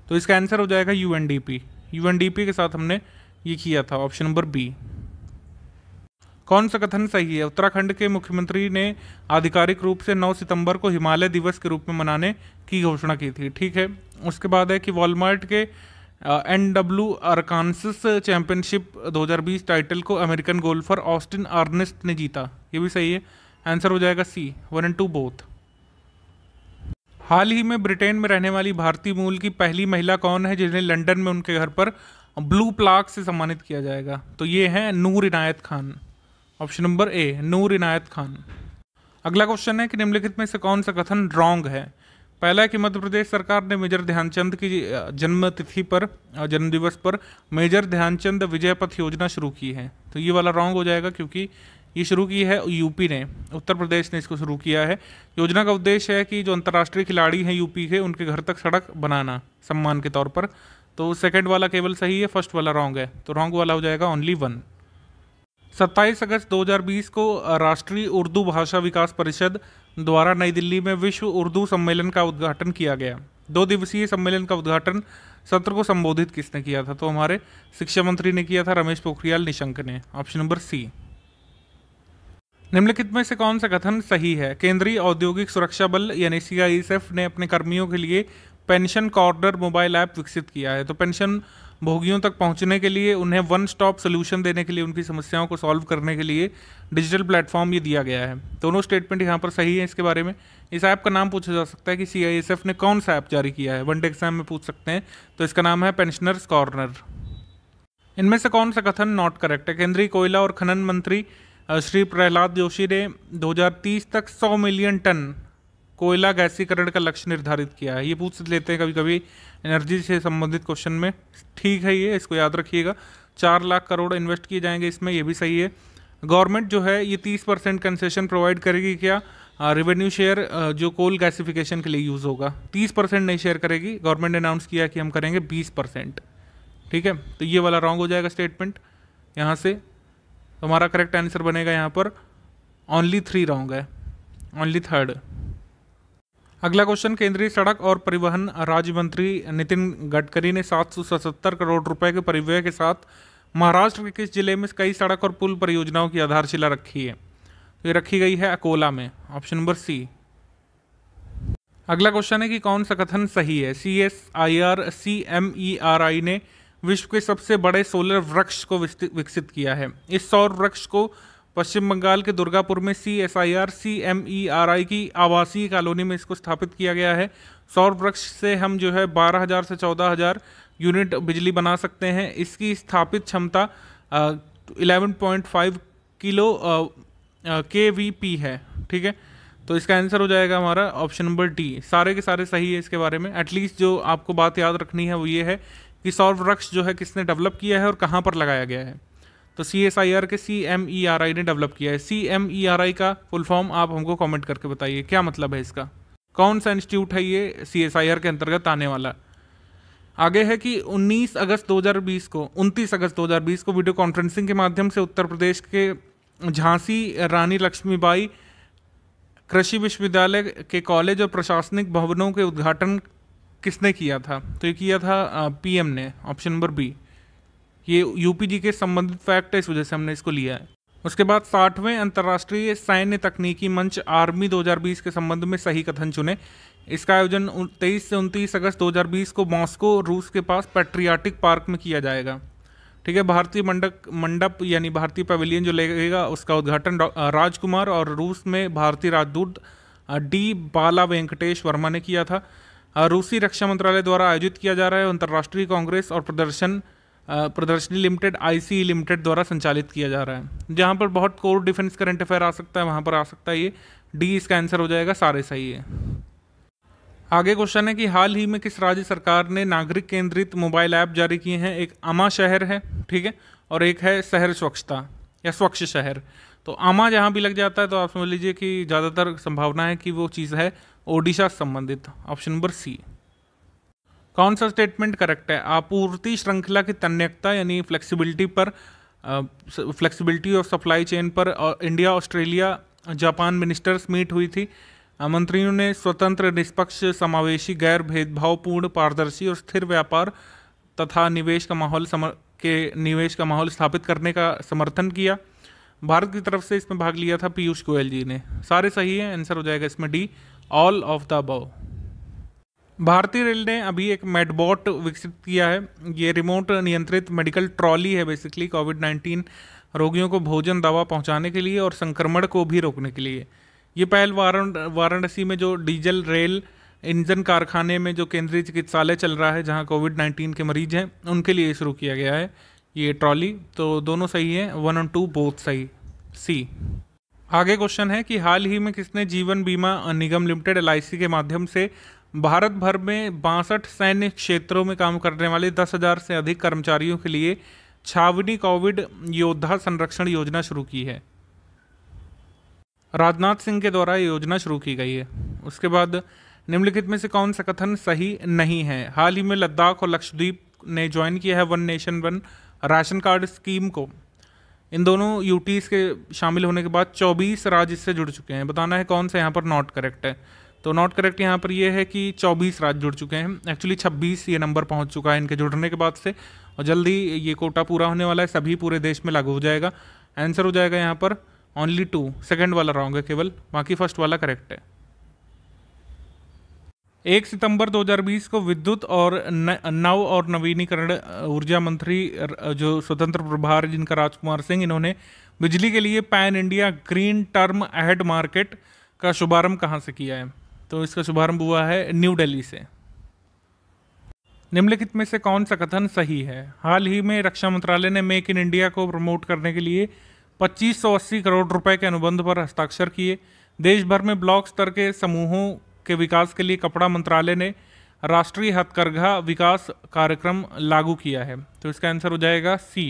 तो इसका आंसर हो जाएगा U N D P U N D P के साथ हमने ये किया था ऑप्शन नंबर बी कौन सा कथन सही है उत्तराखंड के मुख्यमंत्री ने आधिकारिक रूप से 9 सितंबर को हिमालय दिवस के रूप में मनाने की घोषणा की थी ठीक है उसके बाद है कि वॉलमार्ट के N W Arkansas championship 2020 title को अमेरिकन गोल्फर ऑस्टिन आर्नेस्ट ने जीता ये भी सही है आंसर हो जाएगा C one and two both हाल ही में ब्रिटेन में रहने वाली भारतीय मूल की पहली महिला कौन है जिन्हें लंदन में उनके घर पर ब्लू प्लाक से सम्मानित किया जाएगा तो ये हैं Noor Inayat Khan option number A Noor Inayat Khan अगला क्वेश्चन है कि निम्नलिखित में से कौन सा कथन रॉन्ग है पहला है कि मध्य प्रदेश सरकार ने मेजर ध्यानचंद की जन्म तिथि पर जन्म दिवस पर मेजर ध्यानचंद विजय पथ योजना शुरू की है तो ये वाला रॉन्ग हो जाएगा क्योंकि ये शुरू की है यूपी ने उत्तर प्रदेश ने इसको शुरू किया है योजना का उद्देश्य है कि जो अंतर्राष्ट्रीय खिलाड़ी हैं यूपी के उनके घर तक सड़क बनाना सम्मान के तौर पर तो सेकेंड वाला केवल सही है फर्स्ट वाला रॉन्ग है तो रॉन्ग वाला हो जाएगा ओनली वन 27 अगस्त 2020 को राष्ट्रीय उर्दू भाषा विकास परिषद द्वारा नई दिल्ली में विश्व उर्दू सम्मेलन का उद्घाटन किया गया दो दिवसीय सम्मेलन का उद्घाटन सत्र को संबोधित किसने किया था तो हमारे शिक्षा मंत्री ने किया था रमेश पोखरियाल निशंक ने ऑप्शन नंबर सी निम्नलिखित में से कौन सा कथन सही है केंद्रीय औद्योगिक सुरक्षा बल यानी सी ने अपने कर्मियों के लिए पेंशन कॉर्डर मोबाइल ऐप विकसित किया है तो पेंशन भोगियों तक पहुंचने के लिए उन्हें वन स्टॉप सोल्यूशन देने के लिए उनकी समस्याओं को सॉल्व करने के लिए डिजिटल प्लेटफॉर्म ये दिया गया है दोनों स्टेटमेंट यहाँ पर सही है इसके बारे में इस ऐप का नाम पूछा जा सकता है कि सी ने कौन सा ऐप जारी किया है वनडे एग्जाम में पूछ सकते हैं तो इसका नाम है पेंशनर्स कॉर्नर इनमें से कौन सा कथन नॉट करेक्ट है केंद्रीय कोयला और खनन मंत्री श्री प्रहलाद जोशी ने 2030 तक 100 मिलियन टन कोयला गैसीकरण का लक्ष्य निर्धारित किया है ये पूछ लेते हैं कभी कभी एनर्जी से संबंधित क्वेश्चन में ठीक है ये इसको याद रखिएगा चार लाख करोड़ इन्वेस्ट किए जाएंगे इसमें ये भी सही है गवर्नमेंट जो है ये तीस परसेंट कंसेशन प्रोवाइड करेगी क्या रेवेन्यू शेयर जो कोल गैसिफिकेशन के लिए यूज़ होगा तीस परसेंट नहीं शेयर करेगी गवर्नमेंट ने अनाउंस किया कि हम करेंगे बीस परसेंट ठीक है तो ये वाला रॉन्ग हो जाएगा स्टेटमेंट यहाँ से हमारा करेक्ट आंसर बनेगा यहाँ पर ओनली थ्री रॉन्ग है ओनली थर्ड अगला क्वेश्चन केंद्रीय सड़क और परिवहन राज्य मंत्री नितिन गडकरी ने 777 करोड़ रुपए के परिव्यय के साथ महाराष्ट्र के किस जिले में कई सड़क और पुल परियोजनाओं की आधारशिला रखी है तो ये रखी गई है अकोला में ऑप्शन नंबर सी अगला क्वेश्चन है कि कौन सा कथन सही है C S I R C M E R I ने विश्व के सबसे बड़े सोलर वृक्ष को विकसित किया है इस सौर वृक्ष को पश्चिम बंगाल के दुर्गापुर में C S I R C M E R I की आवासीय कॉलोनी में इसको स्थापित किया गया है सौर वृक्ष से हम जो है बारह हज़ार से चौदह हज़ार यूनिट बिजली बना सकते हैं इसकी स्थापित क्षमता eleven point five kilo K V P है ठीक है तो इसका आंसर हो जाएगा हमारा ऑप्शन नंबर डी सारे के सारे सही है इसके बारे में एटलीस्ट जो आपको बात याद रखनी है वो ये है कि सौर वृक्ष जो है किसने डेवलप किया है और कहाँ पर लगाया गया है तो सी एस आई आर के सी एम ई आर आई ने डेवलप किया है सी एम ई आर आई का फुल फॉर्म आप हमको कमेंट करके बताइए क्या मतलब है इसका कौन सा इंस्टीट्यूट है ये सी एस आई आर के अंतर्गत आने वाला आगे है कि 19 अगस्त 2020 को 29 अगस्त 2020 को वीडियो कॉन्फ्रेंसिंग के माध्यम से उत्तर प्रदेश के झांसी रानी लक्ष्मीबाई कृषि विश्वविद्यालय के कॉलेज और प्रशासनिक भवनों के उद्घाटन किसने किया था तो ये किया था पीएम ने ऑप्शन नंबर बी ये यूपीजी के संबंधित फैक्ट है इस वजह से हमने इसको लिया है उसके बाद साठवें अंतर्राष्ट्रीय सैन्य तकनीकी मंच आर्मी 2020 के संबंध में सही कथन चुने इसका आयोजन 23 से 29 अगस्त 2020 को मॉस्को रूस के पास पेट्रियाटिक पार्क में किया जाएगा ठीक है भारतीय मंडप मंडप यानी भारतीय पवेलियन जो लगेगा उसका उद्घाटन राजकुमार और रूस में भारतीय राजदूत डी बाला वेंकटेश वर्मा ने किया था रूसी रक्षा मंत्रालय द्वारा आयोजित किया जा रहा है अंतर्राष्ट्रीय कांग्रेस और प्रदर्शन प्रदर्शनी लिमिटेड आईसी e लिमिटेड द्वारा संचालित किया जा रहा है जहाँ पर बहुत कोर डिफेंस करंट अफेयर आ सकता है वहाँ पर आ सकता है ये डी इसका आंसर हो जाएगा सारे सही है आगे क्वेश्चन है कि हाल ही में किस राज्य सरकार ने नागरिक केंद्रित मोबाइल ऐप जारी किए हैं एक अमा शहर है ठीक है और एक है शहर स्वच्छता या स्वच्छ शहर तो आमा जहाँ भी लग जाता है तो आप समझ लीजिए कि ज़्यादातर संभावना है कि वो चीज़ है ओडिशा संबंधित ऑप्शन नंबर सी कौन सा स्टेटमेंट करेक्ट है आपूर्ति श्रृंखला की तन्यकता यानी फ्लेक्सिबिलिटी पर फ्लेक्सिबिलिटी ऑफ सप्लाई चेन पर India Australia Japan ministers meet हुई थी मंत्रियों ने स्वतंत्र निष्पक्ष समावेशी गैर भेदभावपूर्ण पारदर्शी और स्थिर व्यापार तथा निवेश का माहौल समर के निवेश का माहौल स्थापित करने का समर्थन किया भारत की तरफ से इसमें भाग लिया था पीयूष गोयल जी ने सारे सही है आंसर हो जाएगा इसमें D all of the above भारतीय रेल ने अभी एक मेडबॉट विकसित किया है ये रिमोट नियंत्रित मेडिकल ट्रॉली है बेसिकली कोविड नाइन्टीन रोगियों को भोजन दवा पहुंचाने के लिए और संक्रमण को भी रोकने के लिए ये पहल वाराणसी में जो डीजल रेल इंजन कारखाने में जो केंद्रीय चिकित्सालय चल रहा है जहाँ कोविड नाइन्टीन के मरीज हैं उनके लिए शुरू किया गया है ये ट्रॉली तो दोनों सही है वन एंड टू बोथ सही सी आगे क्वेश्चन है कि हाल ही में किसने जीवन बीमा निगम लिमिटेड एल के माध्यम से भारत भर में बासठ सैन्य क्षेत्रों में काम करने वाले दस हजार से अधिक कर्मचारियों के लिए छावनी कोविड योद्धा संरक्षण योजना शुरू की है राजनाथ सिंह के द्वारा योजना शुरू की गई है उसके बाद निम्नलिखित में से कौन सा कथन सही नहीं है हाल ही में लद्दाख और लक्षद्वीप ने ज्वाइन किया है one nation one ration card scheme को इन दोनों यूटीज के शामिल होने के बाद 24 राज्य इससे जुड़ चुके हैं बताना है कौन सा यहाँ पर नॉट करेक्ट है तो नॉट करेक्ट यहाँ पर यह है कि 24 राज्य जुड़ चुके हैं एक्चुअली 26 ये नंबर पहुँच चुका है इनके जुड़ने के बाद से और जल्दी ये कोटा पूरा होने वाला है सभी पूरे देश में लागू हो जाएगा आंसर हो जाएगा यहाँ पर ओनली टू सेकेंड वाला रॉन्ग है केवल बाकी फर्स्ट वाला करेक्ट है एक सितंबर 2020 को विद्युत और न, नव और नवीनीकरण ऊर्जा मंत्री जो स्वतंत्र प्रभार जिनका राजकुमार सिंह इन्होंने बिजली के लिए pan India green term ahead market का शुभारंभ कहाँ से किया है तो इसका शुभारंभ हुआ है न्यू दिल्ली से निम्नलिखित में से कौन सा कथन सही है हाल ही में रक्षा मंत्रालय ने मेक इन इंडिया को प्रमोट करने के लिए 2580 करोड़ रुपए के अनुबंध पर हस्ताक्षर किए देश भर में ब्लॉक स्तर के समूहों के विकास के लिए कपड़ा मंत्रालय ने राष्ट्रीय हथकरघा विकास कार्यक्रम लागू किया है तो इसका आंसर हो जाएगा सी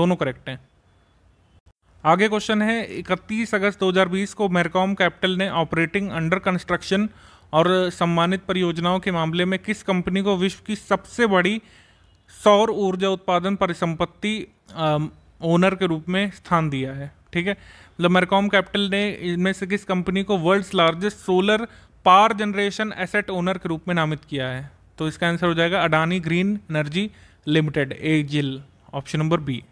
दोनों करेक्ट हैं आगे क्वेश्चन है 31 अगस्त 2020 को मेरकॉम कैपिटल ने ऑपरेटिंग अंडर कंस्ट्रक्शन और सम्मानित परियोजनाओं के मामले में किस कंपनी को विश्व की सबसे बड़ी सौर ऊर्जा उत्पादन परिसंपत्ति ओनर के रूप में स्थान दिया है ठीक है मतलब मेरकॉम कैपिटल ने इनमें से किस कंपनी को world's largest solar power generation asset owner के रूप में नामित किया है तो इसका आंसर हो जाएगा Adani green energy limited AGEL option number B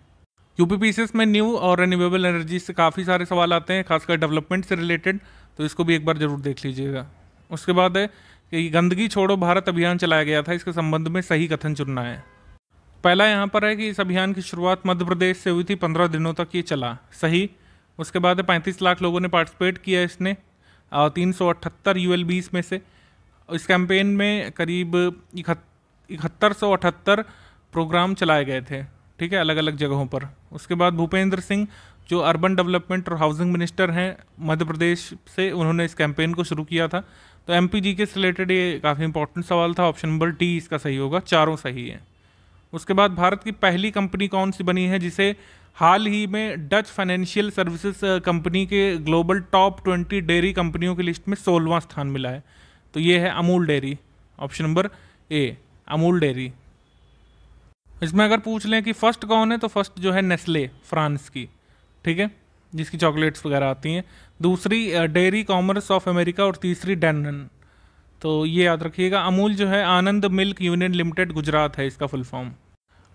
UPPCS में न्यू और रिन्यूएबल एनर्जी से काफ़ी सारे सवाल आते हैं खासकर डेवलपमेंट से रिलेटेड तो इसको भी एक बार ज़रूर देख लीजिएगा उसके बाद है कि गंदगी छोड़ो भारत अभियान चलाया गया था इसके संबंध में सही कथन चुनना है पहला यहाँ पर है कि इस अभियान की शुरुआत मध्य प्रदेश से हुई थी पंद्रह दिनों तक ये चला सही उसके बाद पैंतीस लाख लोगों ने पार्टिसिपेट किया इसने और तीन सौ अठहत्तर यू में से इस कैंपेन में करीब इकहत्तर सौ अठहत्तर प्रोग्राम चलाए गए थे ठीक है अलग अलग जगहों पर उसके बाद भूपेंद्र सिंह जो अर्बन डेवलपमेंट और हाउसिंग मिनिस्टर हैं मध्य प्रदेश से उन्होंने इस कैंपेन को शुरू किया था तो एम पी जी के से रिलेटेड ये काफ़ी इंपॉर्टेंट सवाल था ऑप्शन नंबर टी इसका सही होगा चारों सही हैं उसके बाद भारत की पहली कंपनी कौन सी बनी है जिसे हाल ही में डच फाइनेंशियल सर्विसेज कंपनी के ग्लोबल टॉप ट्वेंटी डेयरी कंपनियों की लिस्ट में सोलवा स्थान मिला है तो ये है Amul dairy option number A Amul dairy इसमें अगर पूछ लें कि फर्स्ट कौन है तो फर्स्ट जो है नेस्ले फ्रांस की ठीक है जिसकी चॉकलेट्स वगैरह आती हैं दूसरी डेयरी कॉमर्स ऑफ अमेरिका और तीसरी डेनन तो ये याद रखिएगा अमूल जो है Anand milk union limited Gujarat है इसका फुल फॉर्म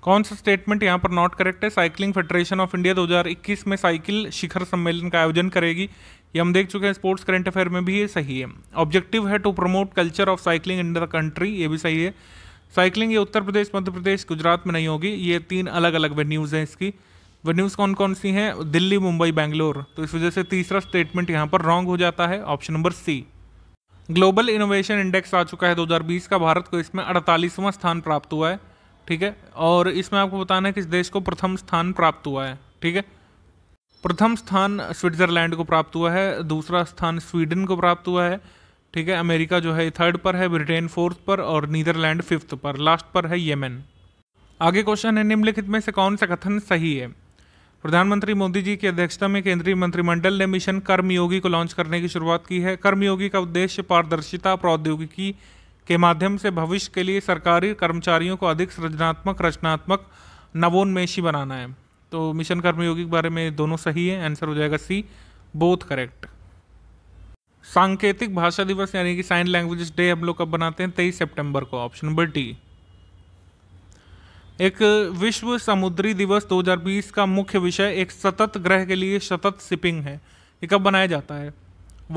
कौन सा स्टेटमेंट यहाँ पर नॉट करेक्ट है साइकिलिंग फेडरेशन ऑफ इंडिया 2021 में साइकिल शिखर सम्मेलन का आयोजन करेगी ये हम देख चुके हैं स्पोर्ट्स करेंट अफेयर में भी ये सही है ऑब्जेक्टिव है to promote culture of cycling in the country ये भी सही है साइकिलिंग ये उत्तर प्रदेश मध्य प्रदेश गुजरात में नहीं होगी ये तीन अलग अलग वेन्यूज़ हैं इसकी वेन्यूज़ कौन कौन सी हैं दिल्ली मुंबई बैंगलोर तो इस वजह से तीसरा स्टेटमेंट यहाँ पर रॉन्ग हो जाता है option number C global innovation index आ चुका है 2020 का भारत को इसमें अड़तालीसवां स्थान प्राप्त हुआ है ठीक है और इसमें आपको बताना है कि इस देश को प्रथम स्थान प्राप्त हुआ है ठीक है प्रथम स्थान स्विट्जरलैंड को प्राप्त हुआ है दूसरा स्थान स्वीडन को प्राप्त हुआ है ठीक है अमेरिका जो है थर्ड पर है ब्रिटेन फोर्थ पर और नीदरलैंड फिफ्थ पर लास्ट पर है येमेन आगे क्वेश्चन है निम्नलिखित में से कौन सा कथन सही है प्रधानमंत्री मोदी जी की अध्यक्षता में केंद्रीय मंत्रिमंडल ने मिशन कर्मयोगी को लॉन्च करने की शुरुआत की है कर्मयोगी का उद्देश्य पारदर्शिता प्रौद्योगिकी के माध्यम से भविष्य के लिए सरकारी कर्मचारियों को अधिक सृजनात्मक रचनात्मक नवोन्मेषी बनाना है तो मिशन कर्मयोगी के बारे में दोनों सही है आंसर हो जाएगा सी बोथ करेक्ट सांकेतिक भाषा दिवस यानी कि साइन लैंग्वेज डे हम लोग कब बनाते हैं तेईस सितंबर को ऑप्शन नंबर डी एक विश्व समुद्री दिवस 2020 का मुख्य विषय एक सतत ग्रह के लिए सतत शिपिंग है ये कब बनाया जाता है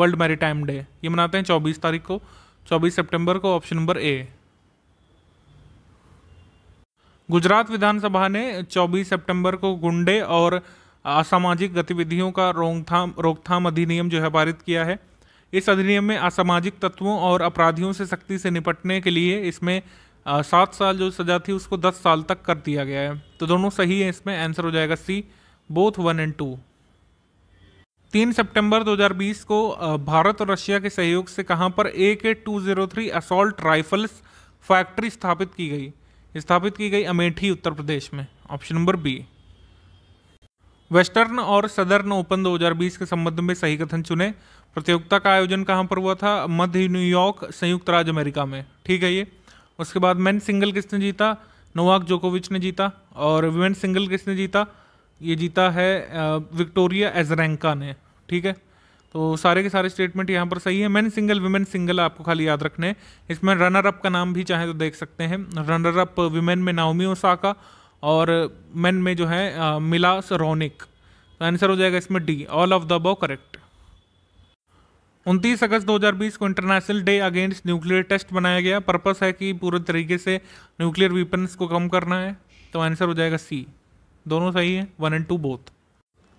वर्ल्ड मैरीटाइम डे ये मनाते हैं 24 तारीख को 24 सितंबर को option number A Gujarat Vidhan Sabha ने 24 सितंबर को गुंडे और असामाजिक गतिविधियों का रोकथाम रोकथाम अधिनियम जो है पारित किया है इस अधिनियम में असामाजिक तत्वों और अपराधियों से सख्ती से निपटने के लिए इसमें सात साल जो सजा थी उसको दस साल तक कर दिया गया है तो दोनों सही है इसमें आंसर हो जाएगा C both one and two तीन सितंबर 2020 को भारत और रशिया के सहयोग से कहां पर A K two zero three assault rifles factory स्थापित की गई स्थापित की गई अमेठी उत्तर प्रदेश में ऑप्शन नंबर बी वेस्टर्न और सदर्न ओपन 2020 के संबंध में सही कथन चुने प्रतियोगिता का आयोजन कहाँ पर हुआ था मध्य न्यूयॉर्क संयुक्त राज्य अमेरिका में ठीक है ये उसके बाद मेन सिंगल किसने जीता नोवाक जोकोविच ने जीता और वुमेन सिंगल किसने जीता ये जीता है विक्टोरिया एजरेंका ने ठीक है तो सारे के सारे स्टेटमेंट यहाँ पर सही है मेन सिंगल वुमेन सिंगल आपको खाली याद रखने इसमें रनर अप का नाम भी चाहे तो देख सकते हैं रनर अप वुमेन में नाउमी ओसाका और मैन में जो है मिला सरोनिक तो आंसर हो जाएगा इसमें D all of the above correct 29 अगस्त 2020 को international day against nuclear test बनाया गया पर्पस है कि पूरे तरीके से न्यूक्लियर वीपन्स को कम करना है तो आंसर हो जाएगा सी दोनों सही है वन एंड टू बोथ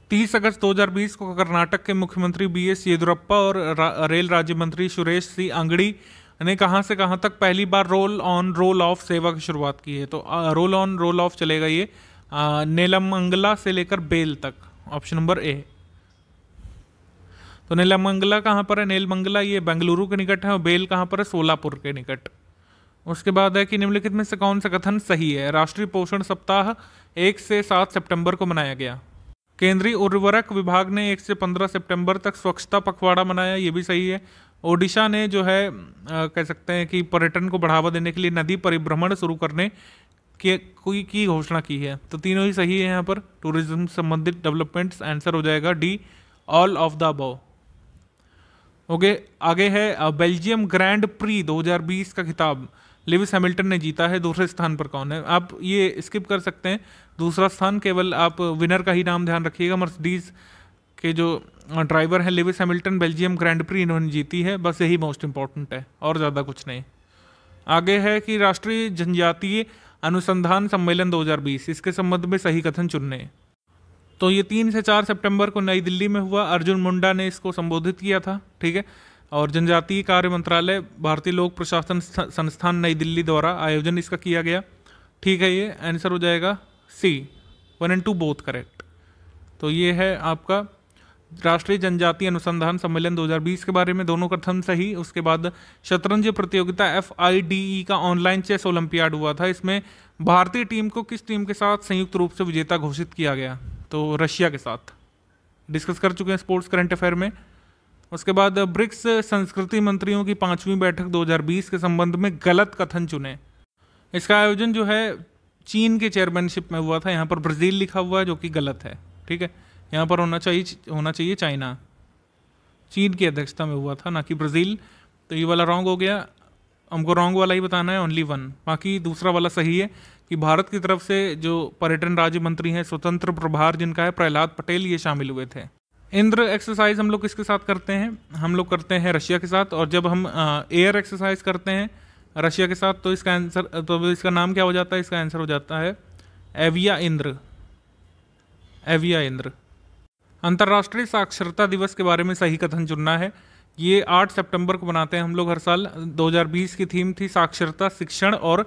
तीस अगस्त 2020 को कर्नाटक के मुख्यमंत्री बी एस येदुरप्पा और रा, रेल राज्य मंत्री सुरेश सी अंगड़ी ने कहाँ से कहाँ तक पहली बार रोल ऑन रोल ऑफ सेवा की शुरुआत की है तो रोल ऑन रोल ऑफ चलेगा ये नीलमंगला से लेकर बेल तक ऑप्शन नंबर ए तो नीलमंगला कहाँ पर है नीलमंगला ये बेंगलुरु के निकट है और बेल कहाँ पर है सोलापुर के निकट उसके बाद है कि निम्नलिखित में से कौन सा कथन सही है राष्ट्रीय पोषण सप्ताह एक से सात सितंबर को मनाया गया केंद्रीय उर्वरक विभाग ने एक से पंद्रह सितंबर तक स्वच्छता पखवाड़ा मनाया ये भी सही है ओडिशा ने जो है आ, कह सकते हैं कि पर्यटन को बढ़ावा देने के लिए नदी परिभ्रमण शुरू करने के कोई की घोषणा की है तो तीनों ही सही है यहाँ पर टूरिज्म संबंधित डेवलपमेंट्स आंसर हो जाएगा D all of the above okay आगे है बेल्जियम ग्रैंड प्री 2020 का खिताब लिविस हैमिल्टन ने जीता है दूसरे स्थान पर कौन है आप ये स्किप कर सकते हैं दूसरा स्थान केवल आप विनर का ही नाम ध्यान रखिएगा मर्सडीज़ के जो ड्राइवर हैं Lewis Hamilton Belgium grand prix इन्होंने जीती है बस यही मोस्ट इम्पॉर्टेंट है और ज़्यादा कुछ नहीं आगे है कि राष्ट्रीय जनजातीय अनुसंधान सम्मेलन 2020 इसके संबंध में सही कथन चुनने तो ये तीन से चार सितंबर को नई दिल्ली में हुआ अर्जुन मुंडा ने इसको संबोधित किया था ठीक है और जनजातीय कार्य मंत्रालय भारतीय लोक प्रशासन संस्थान नई दिल्ली द्वारा आयोजन इसका किया गया ठीक है ये आंसर हो जाएगा C one and two both correct तो ये है आपका राष्ट्रीय जनजाति अनुसंधान सम्मेलन 2020 के बारे में दोनों कथन सही उसके बाद शतरंज प्रतियोगिता एफ का ऑनलाइन चेस ओलंपियाड हुआ था इसमें भारतीय टीम को किस टीम के साथ संयुक्त रूप से विजेता घोषित किया गया तो रशिया के साथ डिस्कस कर चुके हैं स्पोर्ट्स करंट अफेयर में उसके बाद ब्रिक्स संस्कृति मंत्रियों की पांचवीं बैठक 2020 के संबंध में गलत कथन चुने इसका आयोजन जो है चीन के चेयरमैनशिप में हुआ था यहाँ पर ब्राज़ील लिखा हुआ है जो कि गलत है ठीक है यहाँ पर होना चाहिए होना चाहिए चाइना चीन की अध्यक्षता में हुआ था ना कि ब्राज़ील तो ये वाला रॉन्ग हो गया हमको रॉन्ग वाला ही बताना है ओनली वन बाकी दूसरा वाला सही है कि भारत की तरफ से जो पर्यटन राज्य मंत्री हैं स्वतंत्र प्रभार जिनका है प्रहलाद पटेल ये शामिल हुए थे इंद्र एक्सरसाइज हम लोग किसके साथ करते हैं हम लोग करते हैं रशिया के साथ और जब हम एयर एक्सरसाइज करते हैं रशिया के साथ तो इसका आंसर तो इसका नाम क्या हो जाता है इसका आंसर हो जाता है एविया इंद्र एविया इंद्र अंतर्राष्ट्रीय साक्षरता दिवस के बारे में सही कथन चुनना है ये 8 सितंबर को मनाते हैं हम लोग हर साल 2020 की थीम थी साक्षरता शिक्षण और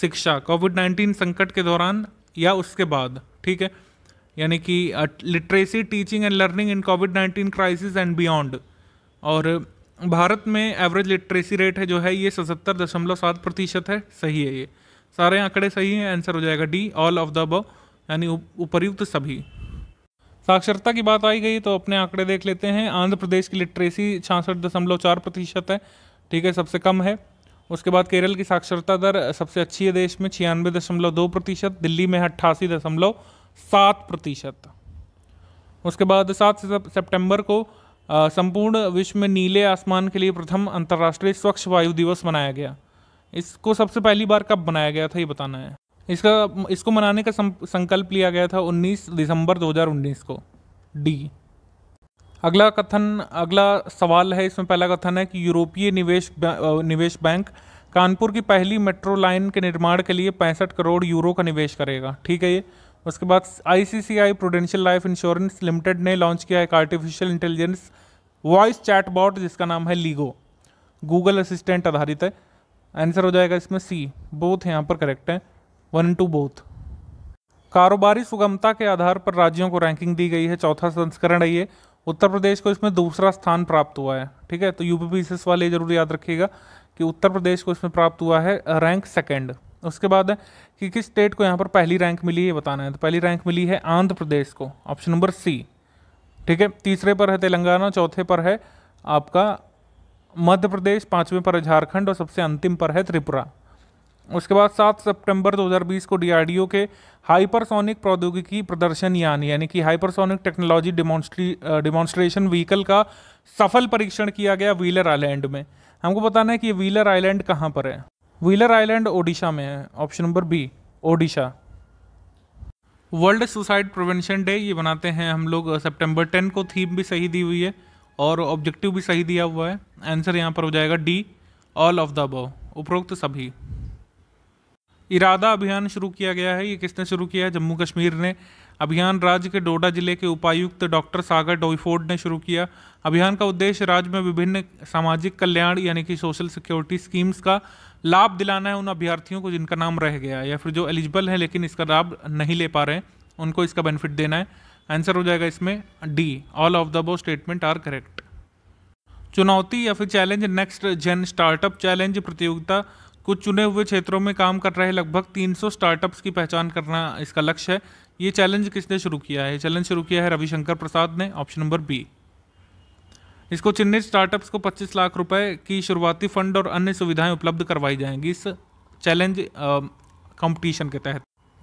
शिक्षा कोविड 19 संकट के दौरान या उसके बाद ठीक है यानी कि literacy teaching and learning in COVID 19 crisis and beyond और भारत में एवरेज लिटरेसी रेट है जो है ये सतहत्तर दशमलव सात प्रतिशत है सही है ये सारे आंकड़े सही हैं आंसर हो जाएगा डी ऑल ऑफ द अब यानी उपरयुक्त सभी साक्षरता की बात आई गई तो अपने आंकड़े देख लेते हैं आंध्र प्रदेश की लिटरेसी छियासठ दशमलव चार प्रतिशत है ठीक है सबसे कम है उसके बाद केरल की साक्षरता दर सबसे अच्छी है देश में छियानवे दशमलव दो प्रतिशत दिल्ली में अट्ठासी दशमलव सात प्रतिशत उसके बाद सात सितंबर को संपूर्ण विश्व में नीले आसमान के लिए प्रथम अंतर्राष्ट्रीय स्वच्छ वायु दिवस मनाया गया इसको सबसे पहली बार कब बनाया गया था ये बताना है इसका इसको मनाने का संकल्प लिया गया था 19 दिसंबर 2019 को डी अगला कथन अगला सवाल है इसमें पहला कथन है कि यूरोपीय निवेश निवेश बैंक कानपुर की पहली मेट्रो लाइन के निर्माण के लिए पैंसठ करोड़ यूरो का निवेश करेगा ठीक है ये उसके बाद ICICI Prudential life insurance limited ने लॉन्च किया एक artificial intelligence voice chat bot जिसका नाम है लीगो गूगल असिस्टेंट आधारित है आंसर हो जाएगा इसमें सी बोथ यहाँ पर करेक्ट है वन एंड टू बोथ कारोबारी सुगमता के आधार पर राज्यों को रैंकिंग दी गई है चौथा संस्करण है ये उत्तर प्रदेश को इसमें दूसरा स्थान प्राप्त हुआ है ठीक है तो यू पी वाले जरूर याद रखिएगा कि उत्तर प्रदेश को इसमें प्राप्त हुआ है रैंक सेकेंड उसके बाद है कि किस स्टेट को यहाँ पर पहली रैंक मिली है ये बताना है तो पहली रैंक मिली है आंध्र प्रदेश को ऑप्शन नंबर सी ठीक है तीसरे पर है तेलंगाना चौथे पर है आपका मध्य प्रदेश पाँचवें पर है झारखंड और सबसे अंतिम पर है त्रिपुरा उसके बाद सात सितंबर 2020 को डीआरडीओ के हाइपरसोनिक प्रौद्योगिकी प्रदर्शन यान यानी कि हाइपरसोनिक टेक्नोलॉजी डिमॉन्स्ट्रेशन व्हीकल का सफल परीक्षण किया गया व्हीलर आइलैंड में हमको बताना है कि व्हीलर आइलैंड कहाँ पर है व्हीलर आइलैंड ओडिशा में है option number B Odisha world suicide prevention day ये बनाते हैं हम लोग सेप्टेम्बर टेन को थीम भी सही दी हुई है और ऑब्जेक्टिव भी सही दिया हुआ है आंसर यहाँ पर हो जाएगा D all of the above उपरोक्त सभी इरादा अभियान शुरू किया गया है ये किसने शुरू किया है जम्मू कश्मीर ने अभियान राज्य के डोडा जिले के उपायुक्त डॉक्टर सागर डोईफोर्ड ने शुरू किया अभियान का उद्देश्य राज्य में विभिन्न सामाजिक कल्याण यानी कि सोशल सिक्योरिटी स्कीम्स का लाभ दिलाना है उन अभ्यर्थियों को जिनका नाम रह गया या फिर जो एलिजिबल है लेकिन इसका लाभ नहीं ले पा रहे हैं उनको इसका बेनिफिट देना है आंसर हो जाएगा इसमें D all of the above statement are correct चुनौती या फिर challenge next gen startup challenge प्रतियोगिता कुछ चुने हुए क्षेत्रों में काम कर रहे लगभग 300 स्टार्टअप्स की पहचान करना इसका लक्ष्य है ये चैलेंज किसने शुरू किया है चैलेंज शुरू किया है रविशंकर प्रसाद ने ऑप्शन नंबर बी इसको चिन्हित स्टार्टअप्स को 25 लाख रुपए की शुरुआती फंड और अन्य सुविधाएं उपलब्ध करवाई जाएंगी इस चैलेंज कॉम्पिटिशन के तहत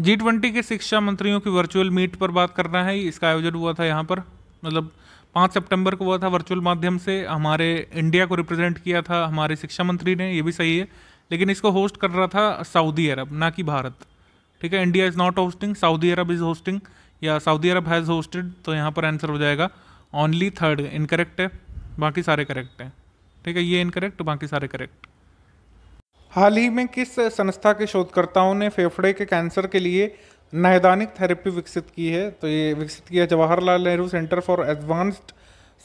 जी ट्वेंटी के शिक्षा मंत्रियों की वर्चुअल मीट पर बात करना है इसका आयोजन हुआ था यहाँ पर मतलब पाँच सितंबर को हुआ था वर्चुअल माध्यम से हमारे इंडिया को रिप्रेजेंट किया था हमारे शिक्षा मंत्री ने ये भी सही है लेकिन इसको होस्ट कर रहा था सऊदी अरब ना कि भारत ठीक है India is not hosting Saudi Arabia is hosting या सऊदी अरब हैज़ होस्टेड तो यहाँ पर आंसर हो जाएगा ओनली थर्ड इनकरेक्ट है बाकी सारे करेक्ट हैं ठीक है ये इनकरेक्ट बाकी सारे करेक्ट हाल ही में किस संस्था के शोधकर्ताओं ने फेफड़े के कैंसर के लिए नैदानिक थेरेपी विकसित की है तो ये विकसित किया Jawaharlal Nehru centre for advanced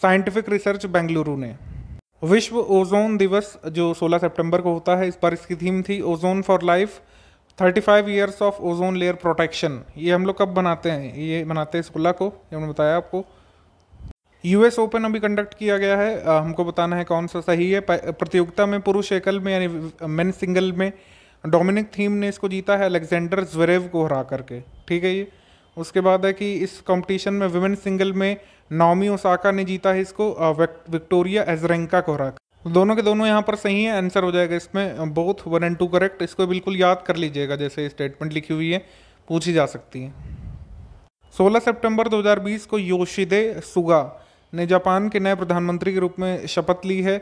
scientific research Bengaluru ने विश्व ओजोन दिवस जो 16 सितंबर को होता है इस बार इसकी थीम थी ozone for life 35 years of ozone layer protection ये हम लोग कब बनाते हैं ये बनाते हैं सोलह को ये हमने बताया आपको यूएस ओपन अभी कंडक्ट किया गया है आ, हमको बताना है कौन सा सही है प्रतियोगिता में पुरुष एकल में यानी मेन सिंगल में डोमिनिक थीम ने इसको जीता है अलेक्जेंडर ज्वेरेव को हरा करके ठीक है ये उसके बाद है कि इस कंपटीशन में वुमेन सिंगल में नॉमी ओसाका ने जीता है इसको विक्टोरिया एजरेंका को हरा दोनों के दोनों यहाँ पर सही है आंसर हो जाएगा इसमें both one and two correct इसको बिल्कुल याद कर लीजिएगा जैसे स्टेटमेंट लिखी हुई है पूछी जा सकती है 16 सितंबर 2020 को योशिदे सुगा ने जापान के नए प्रधानमंत्री के रूप में शपथ ली है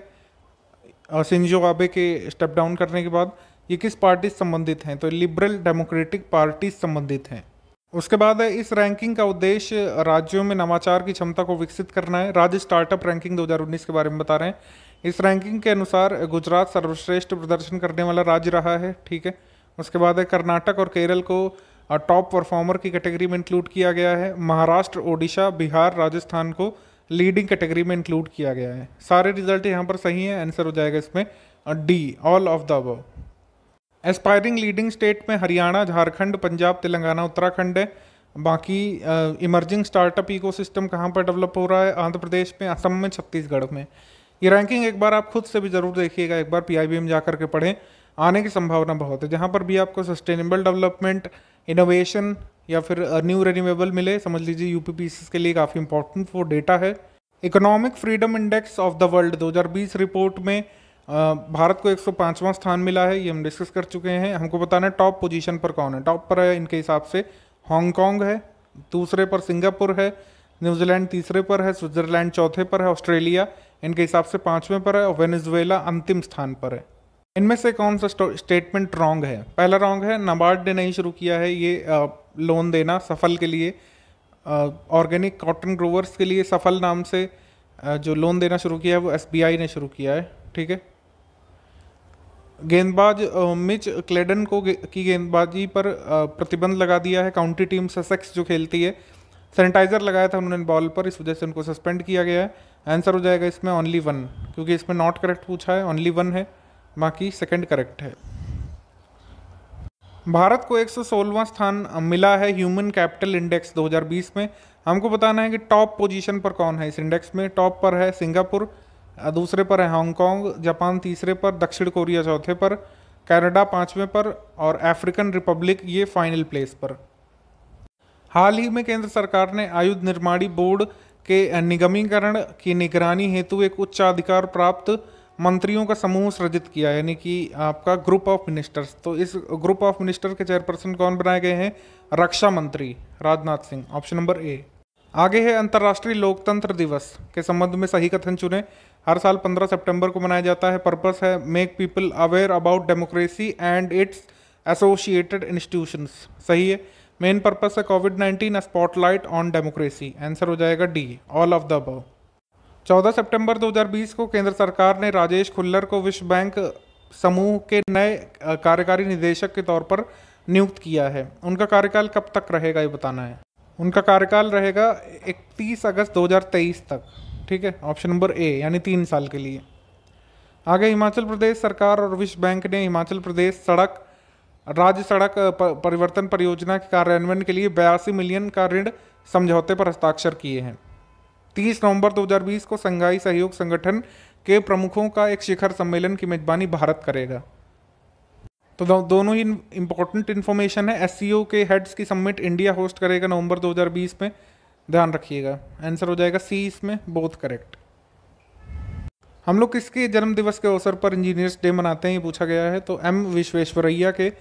सिंजो आबे के स्टेप डाउन करने के बाद ये किस पार्टी से संबंधित हैं तो लिबरल डेमोक्रेटिक पार्टी से संबंधित हैं उसके बाद है इस रैंकिंग का उद्देश्य राज्यों में नवाचार की क्षमता को विकसित करना है राज्य स्टार्टअप रैंकिंग 2019 के बारे में बता रहे हैं इस रैंकिंग के अनुसार गुजरात सर्वश्रेष्ठ प्रदर्शन करने वाला राज्य रहा है ठीक है उसके बाद है कर्नाटक और केरल को टॉप परफॉर्मर की कैटेगरी में इंक्लूड किया गया है महाराष्ट्र ओडिशा बिहार राजस्थान को लीडिंग कैटेगरी में इंक्लूड किया गया है सारे रिजल्ट यहाँ पर सही है आंसर हो जाएगा इसमें D all of the above aspiring leading state में हरियाणा झारखंड पंजाब तेलंगाना उत्तराखंड है बाकी इमर्जिंग स्टार्टअप इको सिस्टम कहाँ पर डेवलप हो रहा है आंध्र प्रदेश में असम में छत्तीसगढ़ में ये रैंकिंग एक बार आप खुद से भी ज़रूर देखिएगा एक बार पी आई बी में जा करके पढ़ें आने की संभावना बहुत है जहाँ पर भी आपको सस्टेनेबल डेवलपमेंट इनोवेशन या फिर न्यू रिन्यूएबल मिले समझ लीजिए यू पी के लिए काफ़ी इंपॉर्टेंट वो डेटा है economic freedom index of the world 2020 report में भारत को 105वां स्थान मिला है ये हम डिस्कस कर चुके हैं हमको बताना है टॉप पोजीशन पर कौन है टॉप पर है इनके हिसाब से हांगकॉन्ग है दूसरे पर सिंगापुर है न्यूजीलैंड तीसरे पर है स्विट्जरलैंड चौथे पर है ऑस्ट्रेलिया इनके हिसाब से पाँचवें पर है और वेनेजुएला अंतिम स्थान पर है इनमें से कौन सा स्टेटमेंट रॉन्ग है पहला रॉन्ग है नबार्ड ने नहीं शुरू किया है ये लोन देना सफल के लिए ऑर्गेनिक कॉटन ग्रोवर्स के लिए सफल नाम से जो लोन देना शुरू किया है वो एस ने शुरू किया है ठीक है गेंदबाज मिच क्लेडन को की गेंदबाजी पर प्रतिबंध लगा दिया है काउंटी टीम ससेक्स जो खेलती है सैनिटाइजर लगाया था उन्होंने बॉल पर इस वजह से उनको सस्पेंड किया गया है आंसर हो जाएगा इसमें ओनली वन क्योंकि इसमें नॉट करेक्ट पूछा है ओनली वन है बाकी सेकंड करेक्ट है भारत को एक सौ स्थान मिला है ह्यूमन कैपिटल इंडेक्स 2020 में हमको बताना है कि टॉप पोजीशन पर कौन है इस इंडेक्स में टॉप पर है सिंगापुर दूसरे पर है हांगकांग जापान तीसरे पर दक्षिण कोरिया चौथे पर कनाडा पाँचवें पर और अफ्रीकन रिपब्लिक ये फाइनल प्लेस पर हाल ही में केंद्र सरकार ने आयुध निर्माणी बोर्ड के निगमीकरण की निगरानी हेतु एक उच्चाधिकार प्राप्त मंत्रियों का समूह सृजित किया यानी कि आपका ग्रुप ऑफ मिनिस्टर्स तो इस ग्रुप ऑफ मिनिस्टर के चेयरपर्सन कौन बनाए गए हैं रक्षा मंत्री Rajnath Singh option number A आगे है अंतर्राष्ट्रीय लोकतंत्र दिवस के संबंध में सही कथन चुने हर साल 15 सितंबर को मनाया जाता है पर्पस है make people aware about democracy and its associated institutions सही है मेन पर्पस है COVID 19 spotlight on democracy answer हो जाएगा डी ऑल ऑफ द अब 14 सितंबर 2020 को केंद्र सरकार ने राजेश खुल्लर को विश्व बैंक समूह के नए कार्यकारी निदेशक के तौर पर नियुक्त किया है उनका कार्यकाल कब तक रहेगा ये बताना है उनका कार्यकाल रहेगा 31 अगस्त 2023 तक ठीक है ऑप्शन नंबर ए यानी तीन साल के लिए आगे हिमाचल प्रदेश सरकार और विश्व बैंक ने हिमाचल प्रदेश सड़क राज्य सड़क परिवर्तन परियोजना के कार्यान्वयन के लिए बयासी मिलियन का ऋण समझौते पर हस्ताक्षर किए हैं 30 नवंबर 2020 को संघाई सहयोग संगठन के प्रमुखों का एक शिखर सम्मेलन की मेजबानी भारत करेगा तो दो, दोनों ही इंपॉर्टेंट इन्फॉर्मेशन है एस के हेड्स की सम्मिट इंडिया होस्ट करेगा नवंबर 2020 में ध्यान रखिएगा आंसर हो जाएगा सी इसमें बोथ करेक्ट हम लोग किसके जन्म दिवस के अवसर पर इंजीनियर्स डे मनाते हैं ये पूछा गया है तो एम विश्वेश्वरैया के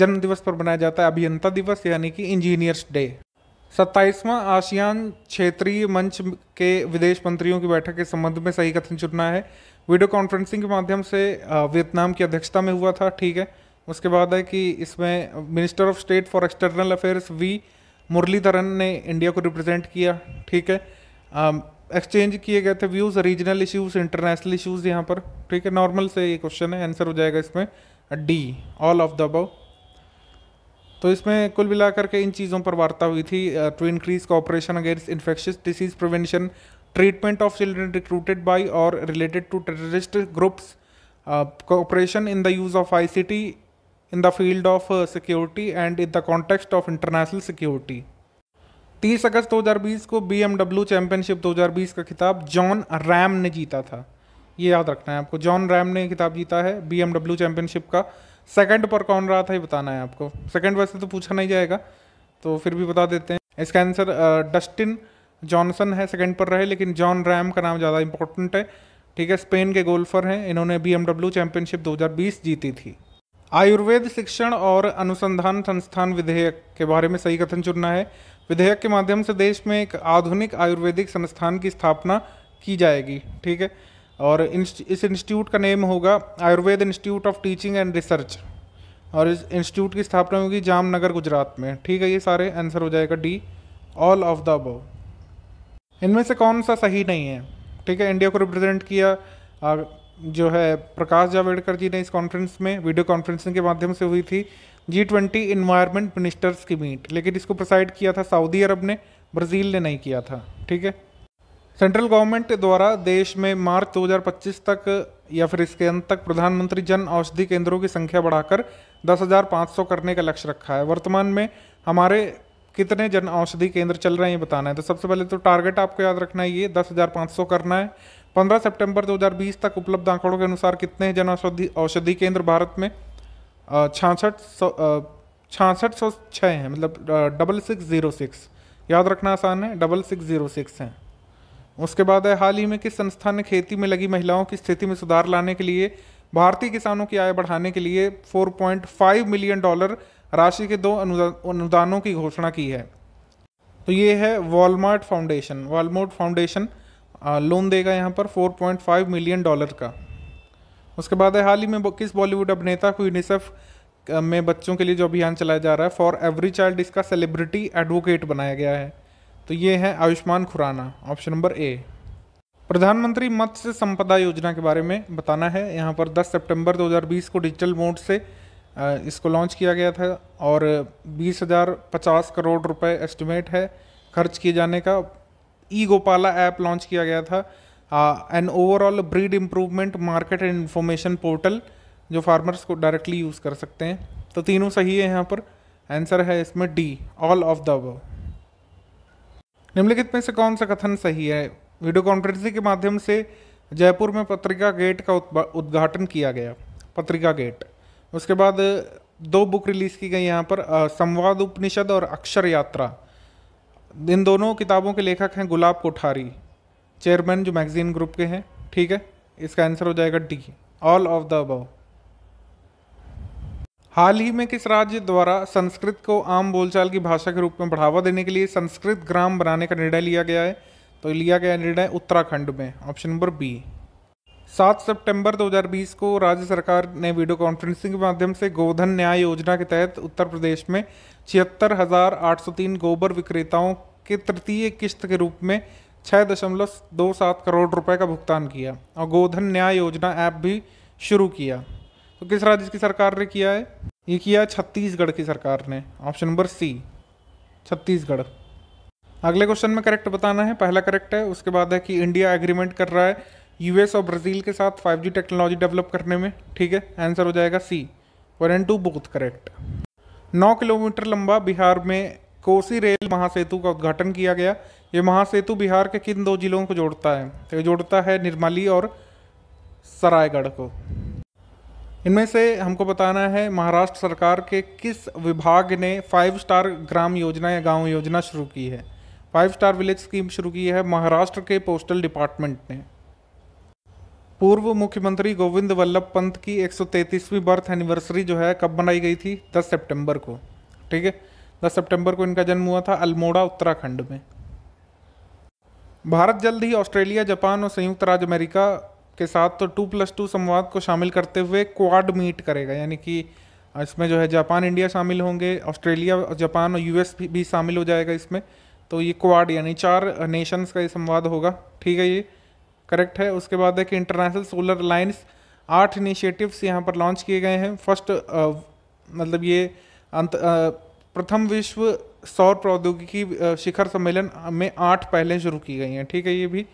जन्म दिवस पर मनाया जाता है अभियंता दिवस यानी कि इंजीनियर्स डे सत्ताईसवां आसियान क्षेत्रीय मंच के विदेश मंत्रियों की बैठक के संबंध में सही कथन चुनना है वीडियो कॉन्फ्रेंसिंग के माध्यम से वियतनाम की अध्यक्षता में हुआ था ठीक है उसके बाद है कि इसमें minister of state for external affairs V Muraleedharan ने इंडिया को रिप्रेजेंट किया ठीक है एक्सचेंज किए गए थे views regional issues international issues यहाँ पर ठीक है नॉर्मल से ये क्वेश्चन है आंसर हो जाएगा इसमें D all of the above तो इसमें कुल मिलाकर के इन चीज़ों पर वार्ता हुई थी to increase cooperation against infectious disease prevention treatment of children recruited by और related to terrorist groups cooperation in the use of I C T in the field of uh, security and in the context of international security 30 अगस्त 2020 को B championship दो का खिताब John RAM ने जीता था ये याद रखना है आपको जॉन रैम ने खिताब जीता है बी चैम्पियनशिप का सेकेंड पर कौन रहा था ये बताना है आपको सेकेंड वैसे तो पूछा नहीं जाएगा तो फिर भी बता देते हैं इसका आंसर डस्टिन जॉनसन है सेकेंड पर रहे लेकिन जॉन रैम का नाम ज़्यादा इंपॉर्टेंट है ठीक है स्पेन के गोल्फर हैं इन्होंने बी चैंपियनशिप 2020 जीती थी आयुर्वेद शिक्षण और अनुसंधान संस्थान विधेयक के बारे में सही कथन चुनना है विधेयक के माध्यम से देश में एक आधुनिक आयुर्वेदिक संस्थान की स्थापना की जाएगी ठीक है और इस इंस्टीट्यूट का नेम होगा Ayurveda institute of teaching and research और इस इंस्टीट्यूट की स्थापना होगी जामनगर गुजरात में ठीक है ये सारे आंसर हो जाएगा D all of the above इनमें से कौन सा सही नहीं है ठीक है इंडिया को रिप्रेजेंट किया जो है प्रकाश जावड़ेकर जी ने इस कॉन्फ्रेंस में वीडियो कॉन्फ्रेंसिंग के माध्यम से हुई थी जी ट्वेंटी इन्वायरमेंट मिनिस्टर्स की मीट लेकिन इसको प्रिसाइड किया था सऊदी अरब ने ब्राज़ील ने नहीं किया था ठीक है सेंट्रल गवर्नमेंट द्वारा देश में मार्च 2025 तक या फिर इसके अंत तक प्रधानमंत्री जन औषधि केंद्रों की संख्या बढ़ाकर 10,500 करने का लक्ष्य रखा है वर्तमान में हमारे कितने जन औषधि केंद्र चल रहे हैं ये बताना है तो सबसे पहले तो टारगेट आपको याद रखना है ये 10,500 करना है 15 सितंबर 2020 तक उपलब्ध आंकड़ों के अनुसार कितने जन औषधि औषधि केंद्र भारत में छाछठ सौ छाछठ सौ छः हैं मतलब डबल सिक्स ज़ीरो सिक्स याद रखना आसान है डबल सिक्स ज़ीरो सिक्स हैं उसके बाद है हाल ही में किस संस्था ने खेती में लगी महिलाओं की स्थिति में सुधार लाने के लिए भारतीय किसानों की आय बढ़ाने के लिए 4.5 मिलियन डॉलर राशि के दो अनुदानों की घोषणा की है तो ये है Walmart foundation Walmart foundation loan देगा यहाँ पर 4.5 मिलियन डॉलर का उसके बाद है हाल ही में किस बॉलीवुड अभिनेता को यूनिसेफ में बच्चों के लिए जो अभियान चलाया जा रहा है फॉर एवरी चाइल्ड इसका सेलिब्रिटी एडवोकेट बनाया गया है तो ये है Ayushmann Khurrana option number A प्रधानमंत्री मत्स्य संपदा योजना के बारे में बताना है यहाँ पर 10 सितंबर 2020 को डिजिटल मोड से इसको लॉन्च किया गया था और बीस हज़ार पचास करोड़ रुपए एस्टिमेट है खर्च किए जाने का ई गोपाला ऐप लॉन्च किया गया था and overall breed improvement market and information portal जो फार्मर्स को डायरेक्टली यूज़ कर सकते हैं तो तीनों सही है यहाँ पर आंसर है इसमें डी ऑल ऑफ द अब निम्नलिखित में से कौन सा कथन सही है वीडियो कॉन्फ्रेंसिंग के माध्यम से जयपुर में पत्रिका गेट का उद्घाटन किया गया पत्रिका गेट उसके बाद दो बुक रिलीज़ की गई यहाँ पर संवाद उपनिषद और अक्षर यात्रा इन दोनों किताबों के लेखक हैं गुलाब कोठारी चेयरमैन जो मैगजीन ग्रुप के हैं ठीक है इसका आंसर हो जाएगा D all of the above हाल ही में किस राज्य द्वारा संस्कृत को आम बोलचाल की भाषा के रूप में बढ़ावा देने के लिए संस्कृत ग्राम बनाने का निर्णय लिया गया है तो लिया गया निर्णय उत्तराखंड में ऑप्शन नंबर बी सात सितंबर 2020 को राज्य सरकार ने वीडियो कॉन्फ्रेंसिंग के माध्यम से गोधन न्याय योजना के तहत उत्तर प्रदेश में छिहत्तर हज़ार आठ सौ तीन गोबर विक्रेताओं के तृतीय किस्त के रूप में छः दशमलव दो सात करोड़ रुपए का भुगतान किया और गोधन न्याय योजना ऐप भी शुरू किया तो किस राज्य की सरकार ने किया है ये किया छत्तीसगढ़ की सरकार ने ऑप्शन नंबर सी छत्तीसगढ़ अगले क्वेश्चन में करेक्ट बताना है पहला करेक्ट है उसके बाद है कि इंडिया एग्रीमेंट कर रहा है यूएस और ब्राज़ील के साथ 5G टेक्नोलॉजी डेवलप करने में ठीक है आंसर हो जाएगा C one and two both correct नौ किलोमीटर लंबा बिहार में कोसी रेल महासेतु का उद्घाटन किया गया ये महासेतु बिहार के किन दो जिलों को जोड़ता है तो जोड़ता है निर्मली और सरायगढ़ को इनमें से हमको बताना है महाराष्ट्र सरकार के किस विभाग ने फाइव स्टार ग्राम योजना या गांव योजना शुरू की है फाइव स्टार विलेज स्कीम शुरू की है महाराष्ट्र के पोस्टल डिपार्टमेंट ने पूर्व मुख्यमंत्री गोविंद वल्लभ पंत की 133वीं बर्थ एनिवर्सरी जो है कब मनाई गई थी 10 सितंबर को ठीक है 10 सितंबर को इनका जन्म हुआ था अल्मोड़ा उत्तराखंड में भारत जल्द ही ऑस्ट्रेलिया जापान और संयुक्त राज्य अमेरिका के साथ तो टू प्लस टू संवाद को शामिल करते हुए क्वाड मीट करेगा यानी कि इसमें जो है जापान इंडिया शामिल होंगे ऑस्ट्रेलिया जापान और यूएस भी, भी शामिल हो जाएगा इसमें तो ये क्वाड यानी चार नेशंस का ये संवाद होगा ठीक है ये करेक्ट है उसके बाद है कि इंटरनेशनल सोलर अलाइंस आठ इनिशिएटिव्स यहाँ पर लॉन्च किए गए हैं फर्स्ट मतलब ये अंत प्रथम विश्व सौर प्रौद्योगिकी शिखर सम्मेलन में आठ पहले शुरू की गई हैं ठीक है ये भी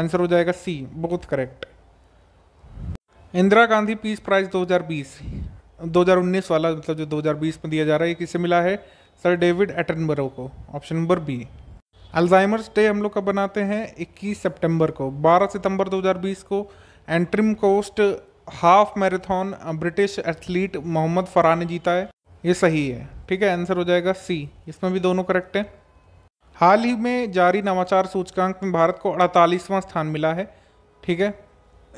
आंसर हो जाएगा सी बहुत correct Indira Gandhi peace prize 2020 2019 वाला मतलब जो 2020 में दिया जा रहा है किसे मिला है सर डेविड एटनबरो को option number B Alzheimer's day हम लोग कब बनाते हैं 21 सितंबर को 12 सितंबर 2020 को Antrim coast half marathon British athlete Mohamed Farah ने जीता है ये सही है ठीक है आंसर हो जाएगा सी इसमें भी दोनों करेक्ट हैं हाल ही में जारी नवाचार सूचकांक में भारत को अड़तालीसवां स्थान मिला है ठीक है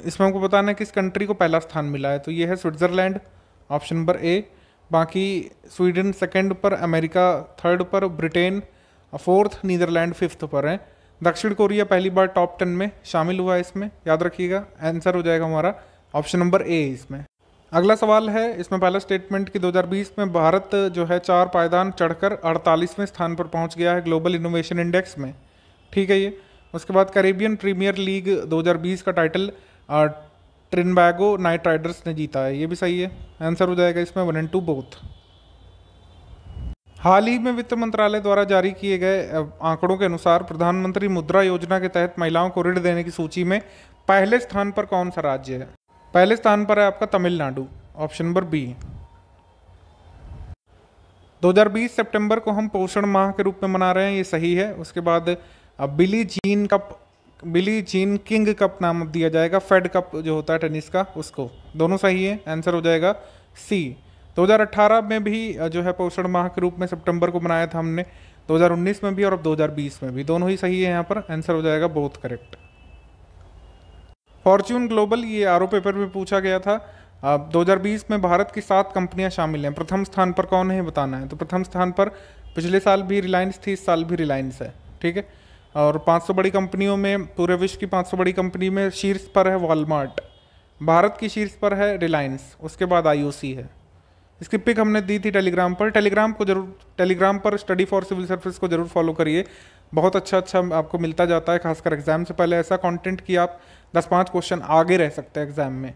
इसमें हमको बताना है किस कंट्री को पहला स्थान मिला है तो ये है स्विट्ज़रलैंड ऑप्शन नंबर ए बाकी स्वीडन सेकंड पर अमेरिका थर्ड पर ब्रिटेन फोर्थ नीदरलैंड फिफ्थ पर है दक्षिण कोरिया पहली बार टॉप टेन में शामिल हुआ है इसमें याद रखिएगा आंसर हो जाएगा हमारा ऑप्शन नंबर ए इसमें अगला सवाल है इसमें पहला स्टेटमेंट कि 2020 में भारत जो है चार पायदान चढ़कर 48वें स्थान पर पहुंच गया है ग्लोबल इनोवेशन इंडेक्स में ठीक है ये उसके बाद करेबियन प्रीमियर लीग 2020 का टाइटल ट्रिनबैगो नाइट राइडर्स ने जीता है ये भी सही है आंसर हो जाएगा इसमें वन एंड टू बोथ हाल ही में वित्त मंत्रालय द्वारा जारी किए गए आंकड़ों के अनुसार प्रधानमंत्री मुद्रा योजना के तहत महिलाओं को ऋण देने की सूची में पहले स्थान पर कौन सा राज्य है पहले स्थान पर है आपका तमिलनाडु ऑप्शन नंबर बी 2020 सितंबर को हम पोषण माह के रूप में मना रहे हैं ये सही है उसके बाद Billie Jean cup Billie Jean King cup नाम दिया जाएगा फेड कप जो होता है टेनिस का उसको दोनों सही है आंसर हो जाएगा सी 2018 में भी जो है पोषण माह के रूप में सितंबर को मनाया था हमने 2019 में भी और अब 2020 में भी दोनों ही सही है यहाँ पर आंसर हो जाएगा बोथ करेक्ट फॉर्च्यून ग्लोबल ये आर पेपर में पूछा गया था अब 2020 में भारत की सात कंपनियां शामिल हैं प्रथम स्थान पर कौन है बताना है तो प्रथम स्थान पर पिछले साल भी रिलायंस थी इस साल भी रिलायंस है ठीक है और 500 बड़ी कंपनियों में पूरे विश्व की 500 बड़ी कंपनी में शीर्ष पर है वॉलमार्ट भारत की शीर्ष पर है रिलायंस उसके बाद आईओसी है इसकी पिक हमने दी थी टेलीग्राम पर टेलीग्राम को जरूर टेलीग्राम पर स्टडी फॉर सिविल सर्विस को जरूर फॉलो करिए बहुत अच्छा अच्छा आपको मिलता जाता है खासकर एग्जाम से पहले ऐसा कंटेंट कि आप 10 पाँच क्वेश्चन आगे रह सकते हैं एग्जाम में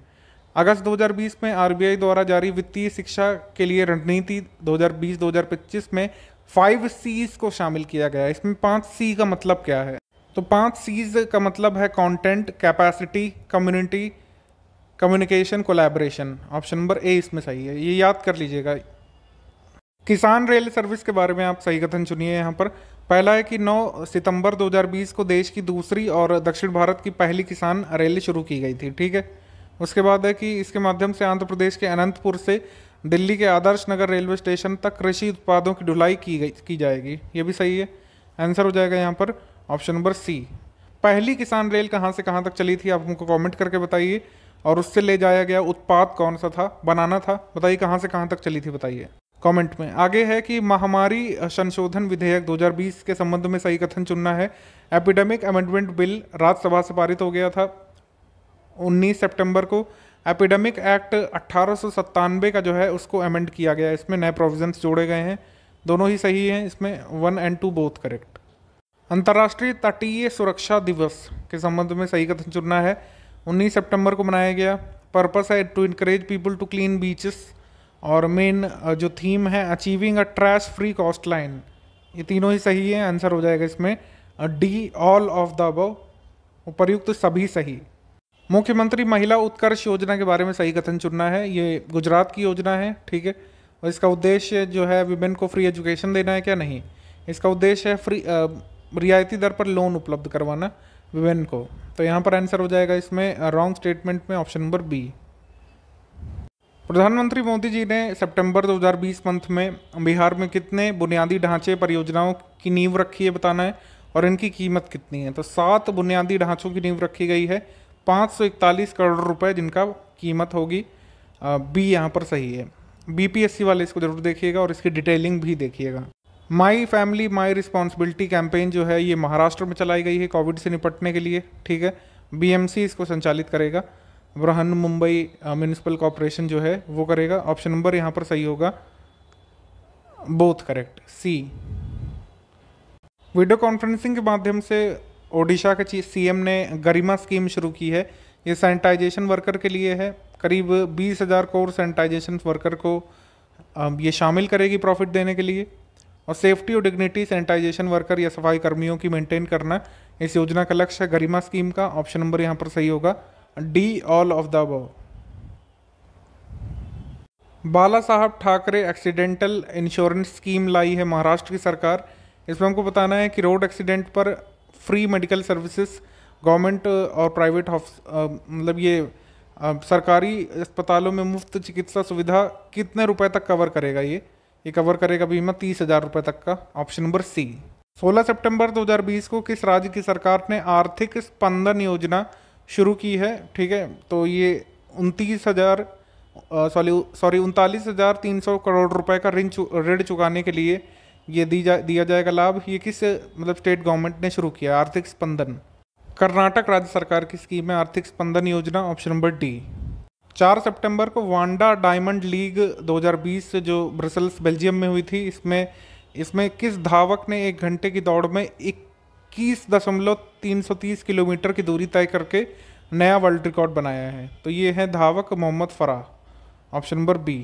अगस्त 2020 में आरबीआई द्वारा जारी वित्तीय शिक्षा के लिए रणनीति 2020-2025 में फाइव सीज को शामिल किया गया इसमें पाँच सी का मतलब क्या है तो पाँच सीज का मतलब है content capacity community communication collaboration option number A इसमें सही है ये याद कर लीजिएगा किसान रेल सर्विस के बारे में आप सही कथन चुनिए यहाँ पर पहला है कि 9 सितंबर 2020 को देश की दूसरी और दक्षिण भारत की पहली किसान रेल शुरू की गई थी ठीक है उसके बाद है कि इसके माध्यम से आंध्र प्रदेश के अनंतपुर से दिल्ली के आदर्श नगर रेलवे स्टेशन तक कृषि उत्पादों की ढुलाई की गई की जाएगी ये भी सही है आंसर हो जाएगा यहाँ पर ऑप्शन नंबर सी पहली किसान रेल कहाँ से कहाँ तक चली थी आप हमको कमेंट करके बताइए और उससे ले जाया गया उत्पाद कौन सा था बनाना था बताइए कहाँ से कहाँ तक चली थी बताइए कमेंट में आगे है कि महामारी संशोधन विधेयक 2020 के संबंध में सही कथन चुनना है एपिडेमिक अमेंडमेंट बिल राज्यसभा से पारित हो गया था 19 सितंबर को एपिडेमिक एक्ट अट्ठारह का जो है उसको अमेंड किया गया इसमें नए प्रोविजंस जोड़े गए हैं दोनों ही सही हैं इसमें one and two both correct अंतर्राष्ट्रीय तटीय सुरक्षा दिवस के संबंध में सही कथन चुनना है 19 सितंबर को मनाया गया पर्पस है to increase people to clean beaches और मेन जो थीम है achieving a trash free coastline ये तीनों ही सही है आंसर हो जाएगा इसमें डी ऑल ऑफ द अब उपरयुक्त तो सभी सही मुख्यमंत्री महिला उत्कर्ष योजना के बारे में सही कथन चुनना है ये गुजरात की योजना है ठीक है और इसका उद्देश्य जो है विमेन को फ्री एजुकेशन देना है क्या नहीं इसका उद्देश्य है फ्री रियायती दर पर लोन उपलब्ध करवाना विवेन को तो यहाँ पर आंसर हो जाएगा इसमें रॉन्ग uh, स्टेटमेंट में ऑप्शन नंबर बी प्रधानमंत्री मोदी जी ने सितंबर 2020 मंथ में बिहार में कितने बुनियादी ढांचे परियोजनाओं की नींव रखी है बताना है और इनकी कीमत कितनी है तो सात बुनियादी ढांचों की नींव रखी गई है 541 करोड़ रुपए जिनका कीमत होगी बी uh, यहाँ पर सही है बीपीएससी वाले इसको ज़रूर देखिएगा और इसकी डिटेलिंग भी देखिएगा my family my responsibility campaign जो है ये महाराष्ट्र में चलाई गई है कोविड से निपटने के लिए ठीक है सी इसको संचालित करेगा ब्रहन मुंबई म्यूनिसिपल कॉरपोरेशन जो है वो करेगा ऑप्शन नंबर यहाँ पर सही होगा both correct C video conferencing के माध्यम से ओडिशा के एम ने गरिमा स्कीम शुरू की है ये सैनिटाइजेशन वर्कर के लिए है करीब बीस हज़ार कोर सैनिटाइजेशन वर्कर को ये शामिल करेगी प्रॉफिट देने के लिए और सेफ्टी और डिग्निटी सैनिटाइजेशन वर्कर या सफाई कर्मियों की मेंटेन करना इस योजना का लक्ष्य है गरिमा स्कीम का ऑप्शन नंबर यहाँ पर सही होगा D all of the above Bala Saheb Thackeray accidental insurance scheme लाई है महाराष्ट्र की सरकार इसमें हमको बताना है कि रोड एक्सीडेंट पर फ्री मेडिकल सर्विसेज गवर्नमेंट और प्राइवेट मतलब ये सरकारी अस्पतालों में मुफ्त चिकित्सा सुविधा कितने रुपए तक कवर करेगा ये ये कवर करेगा बीमा तीस हज़ार रुपये तक का ऑप्शन नंबर सी 16 सितंबर 2020 को किस राज्य की सरकार ने आर्थिक स्पंदन योजना शुरू की है ठीक है तो ये उनतीस हज़ार सॉरी सॉरी उनतालीस हज़ार तीन सौ करोड़ रुपए का ऋण ऋण चुकाने के लिए ये दी जा दिया जाएगा लाभ ये किस मतलब स्टेट गवर्नमेंट ने शुरू किया आर्थिक स्पंदन कर्नाटक राज्य सरकार की स्कीम है आर्थिक स्पंदन योजना ऑप्शन नंबर डी चार सितंबर को वांडा डायमंड लीग 2020 जो ब्रसल्स बेल्जियम में हुई थी इसमें इसमें किस धावक ने एक घंटे की दौड़ में इक्कीस दशमलव तीन सौ तीस किलोमीटर की दूरी तय करके नया वर्ल्ड रिकॉर्ड बनाया है तो ये है धावक Mohamed Farah option number B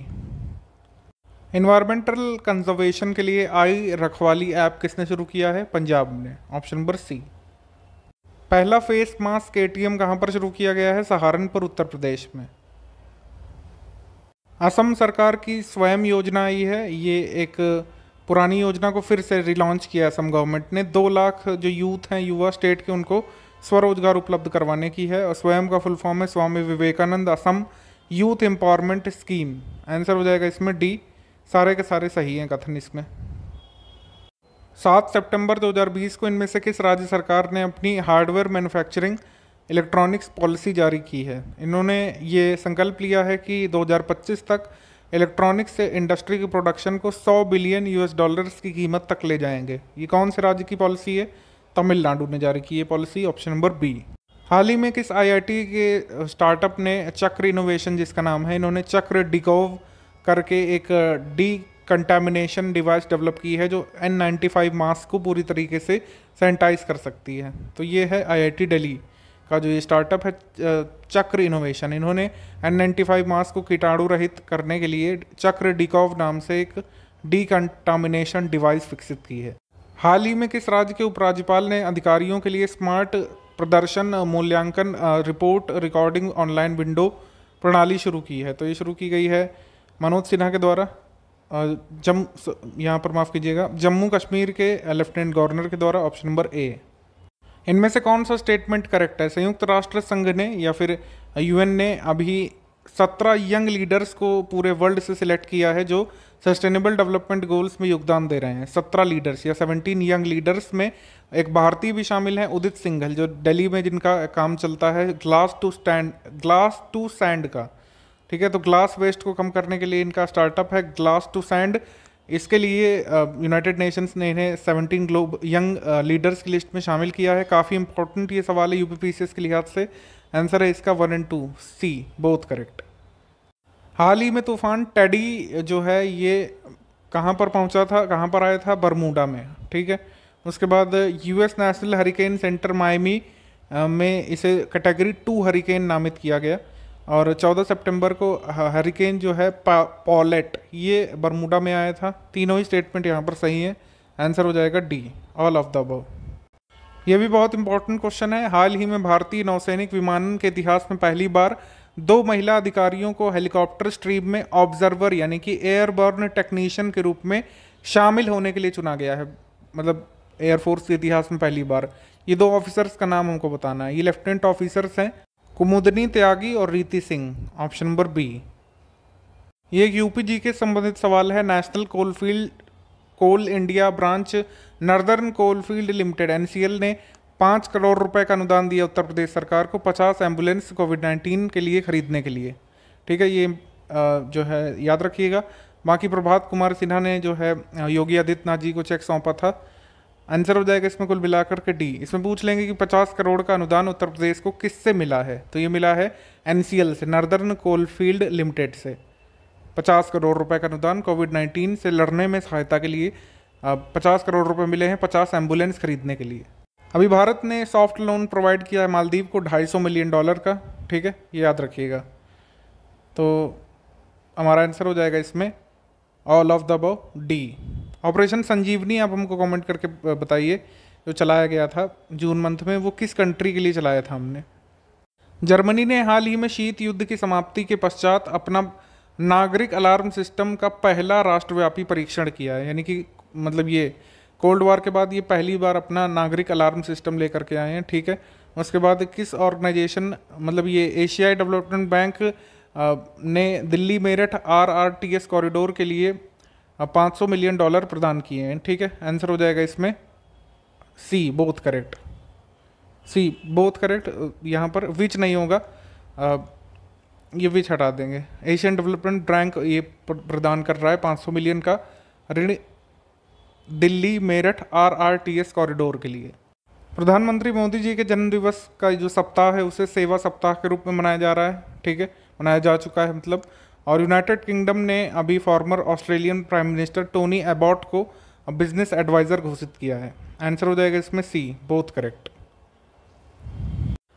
environmental conservation के लिए आई रखवाली ऐप किसने शुरू किया है पंजाब ने ऑप्शन नंबर सी पहला फेस मास्क ए कहाँ पर शुरू किया गया है सहारनपुर उत्तर प्रदेश में असम सरकार की स्वयं योजना आई है ये एक पुरानी योजना को फिर से रिलॉन्च किया असम गवर्नमेंट ने दो लाख जो यूथ हैं युवा स्टेट के उनको स्वरोजगार उपलब्ध करवाने की है और स्वयं का फुल फॉर्म है Swami Vivekananda Assam youth empowerment scheme answer हो जाएगा इसमें डी सारे के सारे सही हैं कथन इसमें सात सितंबर 2020 को इनमें से किस राज्य सरकार ने अपनी हार्डवेयर मैन्युफैक्चरिंग इलेक्ट्रॉनिक्स पॉलिसी जारी की है इन्होंने ये संकल्प लिया है कि 2025 तक इलेक्ट्रॉनिक्स से इंडस्ट्री की प्रोडक्शन को 100 बिलियन यूएस डॉलर्स की कीमत तक ले जाएंगे ये कौन से राज्य की पॉलिसी है तमिलनाडु ने जारी की है पॉलिसी ऑप्शन नंबर बी हाल ही में किस आईआईटी के स्टार्टअप ने चक्र इनोवेशन जिसका नाम है इन्होंने चक्र डिकोव करके एक डी कंटेमिनेशन डिवाइस डेवलप की है जो एन नाइन्टी फाइव मास्क को पूरी तरीके से सैनिटाइज कर सकती है तो ये है आईआईटी दिल्ली का जो ये स्टार्टअप है चक्र इनोवेशन इन्होंने एन नाइन्टी फाइव मास्क को कीटाणु रहित करने के लिए चक्र डिकॉव नाम से एक डीकंटामिनेशन डिवाइस विकसित की है हाल ही में किस राज्य के उपराज्यपाल ने अधिकारियों के लिए स्मार्ट प्रदर्शन मूल्यांकन रिपोर्ट रिकॉर्डिंग ऑनलाइन विंडो प्रणाली शुरू की है तो ये शुरू की गई है मनोज सिन्हा के द्वारा जम यहाँ पर माफ़ कीजिएगा जम्मू कश्मीर के लेफ्टिनेंट गवर्नर के द्वारा ऑप्शन नंबर ए इनमें से कौन सा स्टेटमेंट करेक्ट है संयुक्त राष्ट्र संघ ने या फिर यूएन ने अभी सत्रह यंग लीडर्स को पूरे वर्ल्ड से सिलेक्ट किया है जो सस्टेनेबल डेवलपमेंट गोल्स में योगदान दे रहे हैं सत्रह लीडर्स या सेवनटीन यंग लीडर्स में एक भारतीय भी शामिल हैं उदित सिंघल जो दिल्ली में जिनका काम चलता है glass to stand glass to sand का ठीक है तो ग्लास वेस्ट को कम करने के लिए इनका स्टार्टअप है ग्लास टू सैंड इसके लिए यूनाइटेड नेशंस ने इन्हें सेवनटीन ग्लोब यंग लीडर्स की लिस्ट में शामिल किया है काफ़ी इंपॉर्टेंट ये सवाल है यू के लिहाज से आंसर है इसका one and two C both correct हाल ही में तूफान टेडी जो है ये कहाँ पर पहुँचा था कहाँ पर आया था बरमूडा में ठीक है उसके बाद US National Hurricane Center Miami में इसे कैटेगरी टू हरिकेन नामित किया गया और 14 सितंबर को हरिकेन जो है पॉलेट ये बरमूडा में आया था तीनों ही स्टेटमेंट यहाँ पर सही है आंसर हो जाएगा डी ऑल ऑफ द अब यह भी बहुत इंपॉर्टेंट क्वेश्चन है हाल ही में भारतीय नौसैनिक विमानन के इतिहास में पहली बार दो महिला अधिकारियों को हेलीकॉप्टर स्ट्रीम में ऑब्जर्वर यानी कि एयरबर्न टेक्नीशियन के रूप में शामिल होने के लिए चुना गया है मतलब एयरफोर्स के इतिहास में पहली बार ये दो ऑफिसर्स का नाम हमको बताना है ये लेफ्टिनेंट ऑफिसर्स हैं कुमुदनी त्यागी और रीति सिंह ऑप्शन नंबर बी ये एक यूपी जी के संबंधित सवाल है National Coalfield Coal India branch Northern Coalfield Limited N ने पाँच करोड़ रुपए का अनुदान दिया उत्तर प्रदेश सरकार को पचास एम्बुलेंस कोविड नाइन्टीन के लिए खरीदने के लिए ठीक है ये जो है याद रखिएगा बाकी प्रभात कुमार सिन्हा ने जो है योगी आदित्यनाथ जी को चेक सौंपा था आंसर हो जाएगा इसमें कुल मिलाकर के डी इसमें पूछ लेंगे कि 50 करोड़ का अनुदान उत्तर प्रदेश को किससे मिला है तो ये मिला है एन से नर्दर्न कोलफील्ड लिमिटेड से 50 करोड़ रुपए का अनुदान कोविड 19 से लड़ने में सहायता के लिए पचास करोड़ रुपए मिले हैं पचास एम्बुलेंस खरीदने के लिए अभी भारत ने सॉफ्ट लोन प्रोवाइड किया है मालदीव को 250 मिलियन डॉलर का ठीक है ये याद रखिएगा तो हमारा आंसर हो जाएगा इसमें all of the above D operation Sanjeevani आप हमको कमेंट करके बताइए जो चलाया गया था जून मंथ में वो किस कंट्री के लिए चलाया था हमने जर्मनी ने हाल ही में शीत युद्ध की समाप्ति के पश्चात अपना नागरिक अलार्म सिस्टम का पहला राष्ट्रव्यापी परीक्षण किया है यानी कि मतलब ये कोल्ड वॉर के बाद ये पहली बार अपना नागरिक अलार्म सिस्टम लेकर के आए हैं ठीक है उसके बाद किस ऑर्गेनाइजेशन मतलब ये एशियाई डेवलपमेंट बैंक ने Delhi Meerut R R T S corridor के लिए अब 500 मिलियन डॉलर प्रदान किए हैं ठीक है आंसर हो जाएगा इसमें C both correct C both correct यहाँ पर विच नहीं होगा ये विच हटा देंगे एशियन डेवलपमेंट बैंक ये प्रदान कर रहा है 500 मिलियन का ऋण Delhi Meerut R R T S corridor के लिए प्रधानमंत्री मोदी जी के जन्मदिवस का जो सप्ताह है उसे सेवा सप्ताह के रूप में मनाया जा रहा है ठीक है मनाया जा चुका है मतलब और यूनाइटेड किंगडम ने अभी former Australian prime minister Tony Abbott को बिजनेस एडवाइज़र घोषित किया है आंसर हो जाएगा इसमें सी बोथ करेक्ट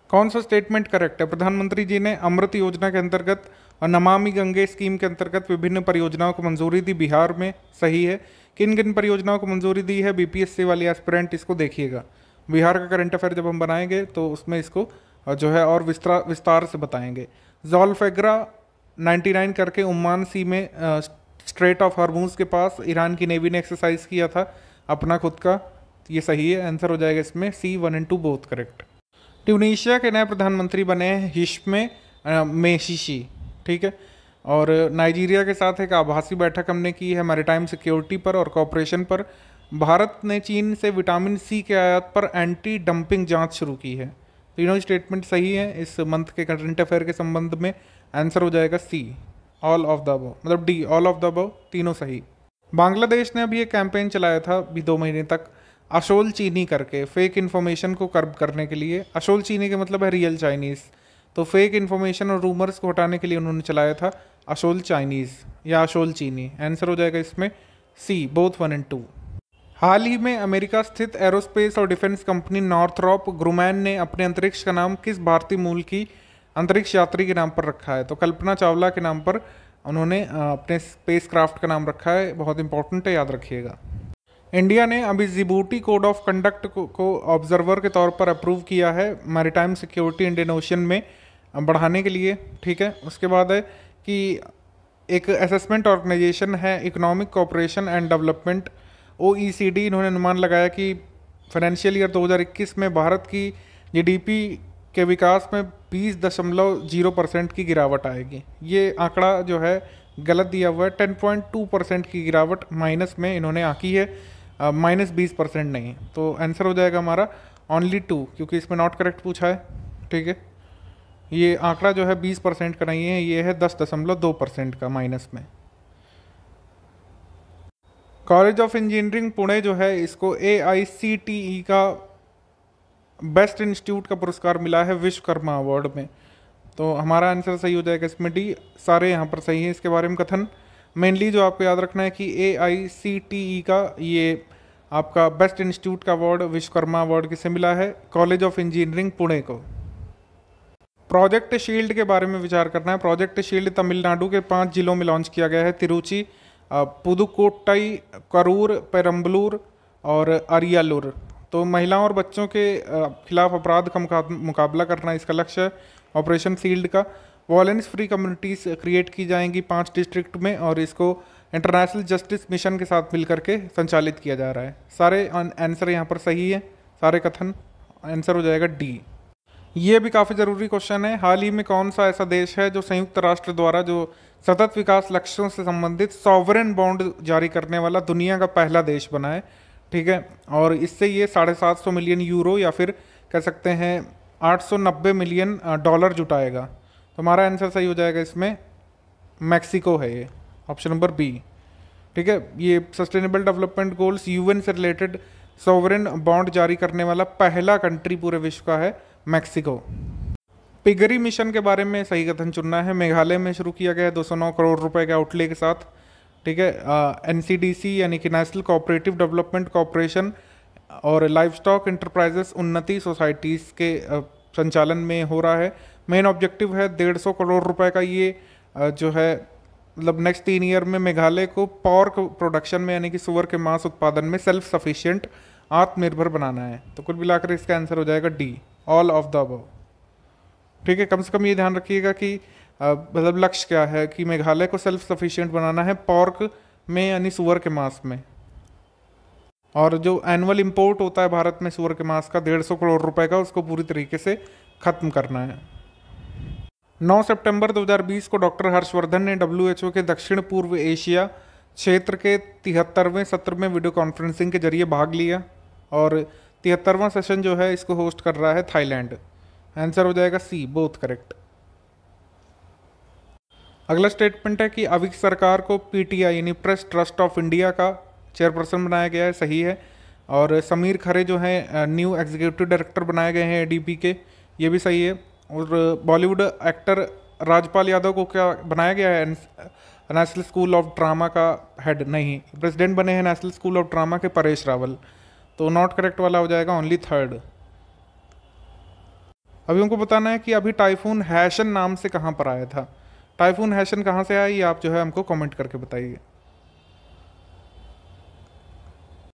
कौन सा स्टेटमेंट करेक्ट है प्रधानमंत्री जी ने अमृत योजना के अंतर्गत और नमामि गंगे स्कीम के अंतर्गत विभिन्न परियोजनाओं को मंजूरी दी बिहार में सही है किन किन परियोजनाओं को मंजूरी दी है बीपीएससी वाली एस्पिरेंट इसको देखिएगा बिहार का करंट अफेयर जब हम बनाएंगे तो उसमें इसको जो है और विस्तार विस्तार से बताएंगे जॉल्फेग्रा 99 करके उम्मान सी में स्ट्रेट ऑफ हारमूस के पास ईरान की नेवी ने एक्सरसाइज किया था अपना खुद का ये सही है आंसर हो जाएगा इसमें C one and two both correct Tunisia के नए प्रधानमंत्री बने हैं हिश में मेशीशी ठीक है और नाइजीरिया के साथ एक आभासी बैठक हमने की है मेरीटाइम सिक्योरिटी पर और कॉपरेशन पर भारत ने चीन से विटामिन सी के आयात पर एंटी डंपिंग जांच शुरू की है तीनों स्टेटमेंट सही है इस मंथ के करंट अफेयर के संबंध में आंसर हो जाएगा C all of the above मतलब D all of the above तीनों सही बांग्लादेश ने अभी एक कैंपेन चलाया था अभी दो महीने तक अशोल चीनी करके फेक इन्फॉर्मेशन को कर्ब करने के लिए अशोल चीनी के मतलब है रियल चाइनीज़ तो फेक इन्फॉर्मेशन और रूमर्स को हटाने के लिए उन्होंने चलाया था अशोल चाइनीज़ या अशोल चीनी आंसर हो जाएगा इसमें C both one and two हाल ही में अमेरिका स्थित एरोस्पेस और डिफेंस कंपनी नॉर्थरॉप ग्रुमैन ने अपने अंतरिक्ष का नाम किस भारतीय मूल की अंतरिक्ष यात्री के नाम पर रखा है तो कल्पना चावला के नाम पर उन्होंने अपने स्पेस क्राफ्ट का नाम रखा है बहुत इंपॉर्टेंट है याद रखिएगा इंडिया ने अभी जिबूटी कोड ऑफ कंडक्ट को ऑब्जर्वर के तौर पर अप्रूव किया है मैरीटाइम सिक्योरिटी इंडियन ओशन में बढ़ाने के लिए ठीक है उसके बाद है कि एक असेसमेंट ऑर्गेनाइजेशन है economic cooperation and development O इन्होंने अनुमान लगाया कि फाइनेंशियल ईयर 2021 में भारत की जीडीपी के विकास में बीस दशमलव जीरो परसेंट की गिरावट आएगी ये आंकड़ा जो है गलत दिया हुआ है टेन पॉइंट टू परसेंट की गिरावट माइनस में इन्होंने आंकी है माइनस बीस परसेंट नहीं तो आंसर हो जाएगा हमारा ऑनली टू क्योंकि इसमें नॉट करेक्ट पूछा है ठीक है ये आंकड़ा जो है बीस परसेंट का नहीं है ये है दस दशमलव दो परसेंट का माइनस में कॉलेज ऑफ इंजीनियरिंग पुणे जो है इसको ए आई सी टी ई का बेस्ट इंस्टीट्यूट का पुरस्कार मिला है विश्वकर्मा अवार्ड में तो हमारा आंसर सही हो जाएगा इसमें डी सारे यहाँ पर सही है इसके बारे में कथन मेनली जो आपको याद रखना है कि ए आई सी टी ई का ये आपका बेस्ट इंस्टीट्यूट का अवार्ड विश्वकर्मा अवार्ड किसे मिला है कॉलेज ऑफ इंजीनियरिंग पुणे को प्रोजेक्ट शील्ड के बारे में विचार करना है प्रोजेक्ट शील्ड तमिलनाडु के पांच जिलों में लॉन्च किया गया है तिरुचि पुदुकोट्टई करूर पेरम्बलूर और अरियालुर तो महिलाओं और बच्चों के खिलाफ अपराध का मुकाबला करना इसका लक्ष्य है ऑपरेशन फील्ड का वॉलेंस फ्री कम्युनिटीज़ क्रिएट की जाएंगी पांच डिस्ट्रिक्ट में और इसको इंटरनेशनल जस्टिस मिशन के साथ मिल के संचालित किया जा रहा है सारे आंसर यहाँ पर सही है सारे कथन आंसर हो जाएगा डी ये भी काफ़ी ज़रूरी क्वेश्चन है हाल ही में कौन सा ऐसा देश है जो संयुक्त राष्ट्र द्वारा जो सतत विकास लक्ष्यों से संबंधित सॉवरन बॉन्ड जारी करने वाला दुनिया का पहला देश बना है ठीक है और इससे ये साढ़े सात सौ मिलियन यूरो या फिर कह सकते हैं आठ सौ नब्बे मिलियन डॉलर जुटाएगा तो हमारा आंसर सही हो जाएगा इसमें मैक्सिको है ये ऑप्शन नंबर बी ठीक है ये सस्टेनेबल डेवलपमेंट गोल्स यूएन से रिलेटेड सोवरेन बॉन्ड जारी करने वाला पहला कंट्री पूरे विश्व का है मैक्सिको पिगरी मिशन के बारे में सही कथन चुनना है मेघालय में शुरू किया गया है नौ करोड़ रुपए के आउटले के साथ ठीक है एन यानी कि नेशनल कोऑपरेटिव डेवलपमेंट कॉरपोरेशन और लाइफ स्टॉक इंटरप्राइजेस उन्नति सोसाइटीज़ के संचालन में हो रहा है मेन ऑब्जेक्टिव है डेढ़ सौ करोड़ रुपए का ये जो है मतलब नेक्स्ट तीन ईयर में मेघालय को पॉर्क प्रोडक्शन में यानी कि सुअर के मांस उत्पादन में सेल्फ सफिशियंट आत्मनिर्भर बनाना है तो कुल मिलाकर इसका आंसर हो जाएगा D all of the above ठीक है कम से कम ये ध्यान रखिएगा कि मतलब लक्ष्य क्या है कि मेघालय को सेल्फ सफिशिएंट बनाना है पॉर्क में यानी सुअर के मांस में और जो एनुअल इंपोर्ट होता है भारत में सुअर के मांस का डेढ़ सौ करोड़ रुपए का उसको पूरी तरीके से ख़त्म करना है 9 सितंबर 2020 को डॉक्टर हर्षवर्धन ने डब्ल्यू के दक्षिण पूर्व एशिया क्षेत्र के तिहत्तरवें सत्र में वीडियो कॉन्फ्रेंसिंग के जरिए भाग लिया और तिहत्तरवां सेशन जो है इसको होस्ट कर रहा है थाईलैंड आंसर हो जाएगा सी बोथ करेक्ट अगला स्टेटमेंट है कि अभी सरकार को पीटीआई यानी प्रेस ट्रस्ट ऑफ इंडिया का चेयरपर्सन बनाया गया है सही है और समीर खरे जो हैं न्यू एग्जीक्यूटिव डायरेक्टर बनाए गए हैं पी के ये भी सही है और बॉलीवुड एक्टर राजपाल यादव को क्या बनाया गया है नेशनल स्कूल ऑफ ड्रामा का हेड नहीं प्रेसिडेंट बने हैं नेशनल स्कूल ऑफ ड्रामा के परेश रावल तो नॉट करेक्ट वाला हो जाएगा ओनली थर्ड अभी उनको बताना है कि अभी टाइफून हैशन नाम से कहाँ पर आया था टाइफून हैशन कहाँ से आई आप जो है हमको कमेंट करके बताइए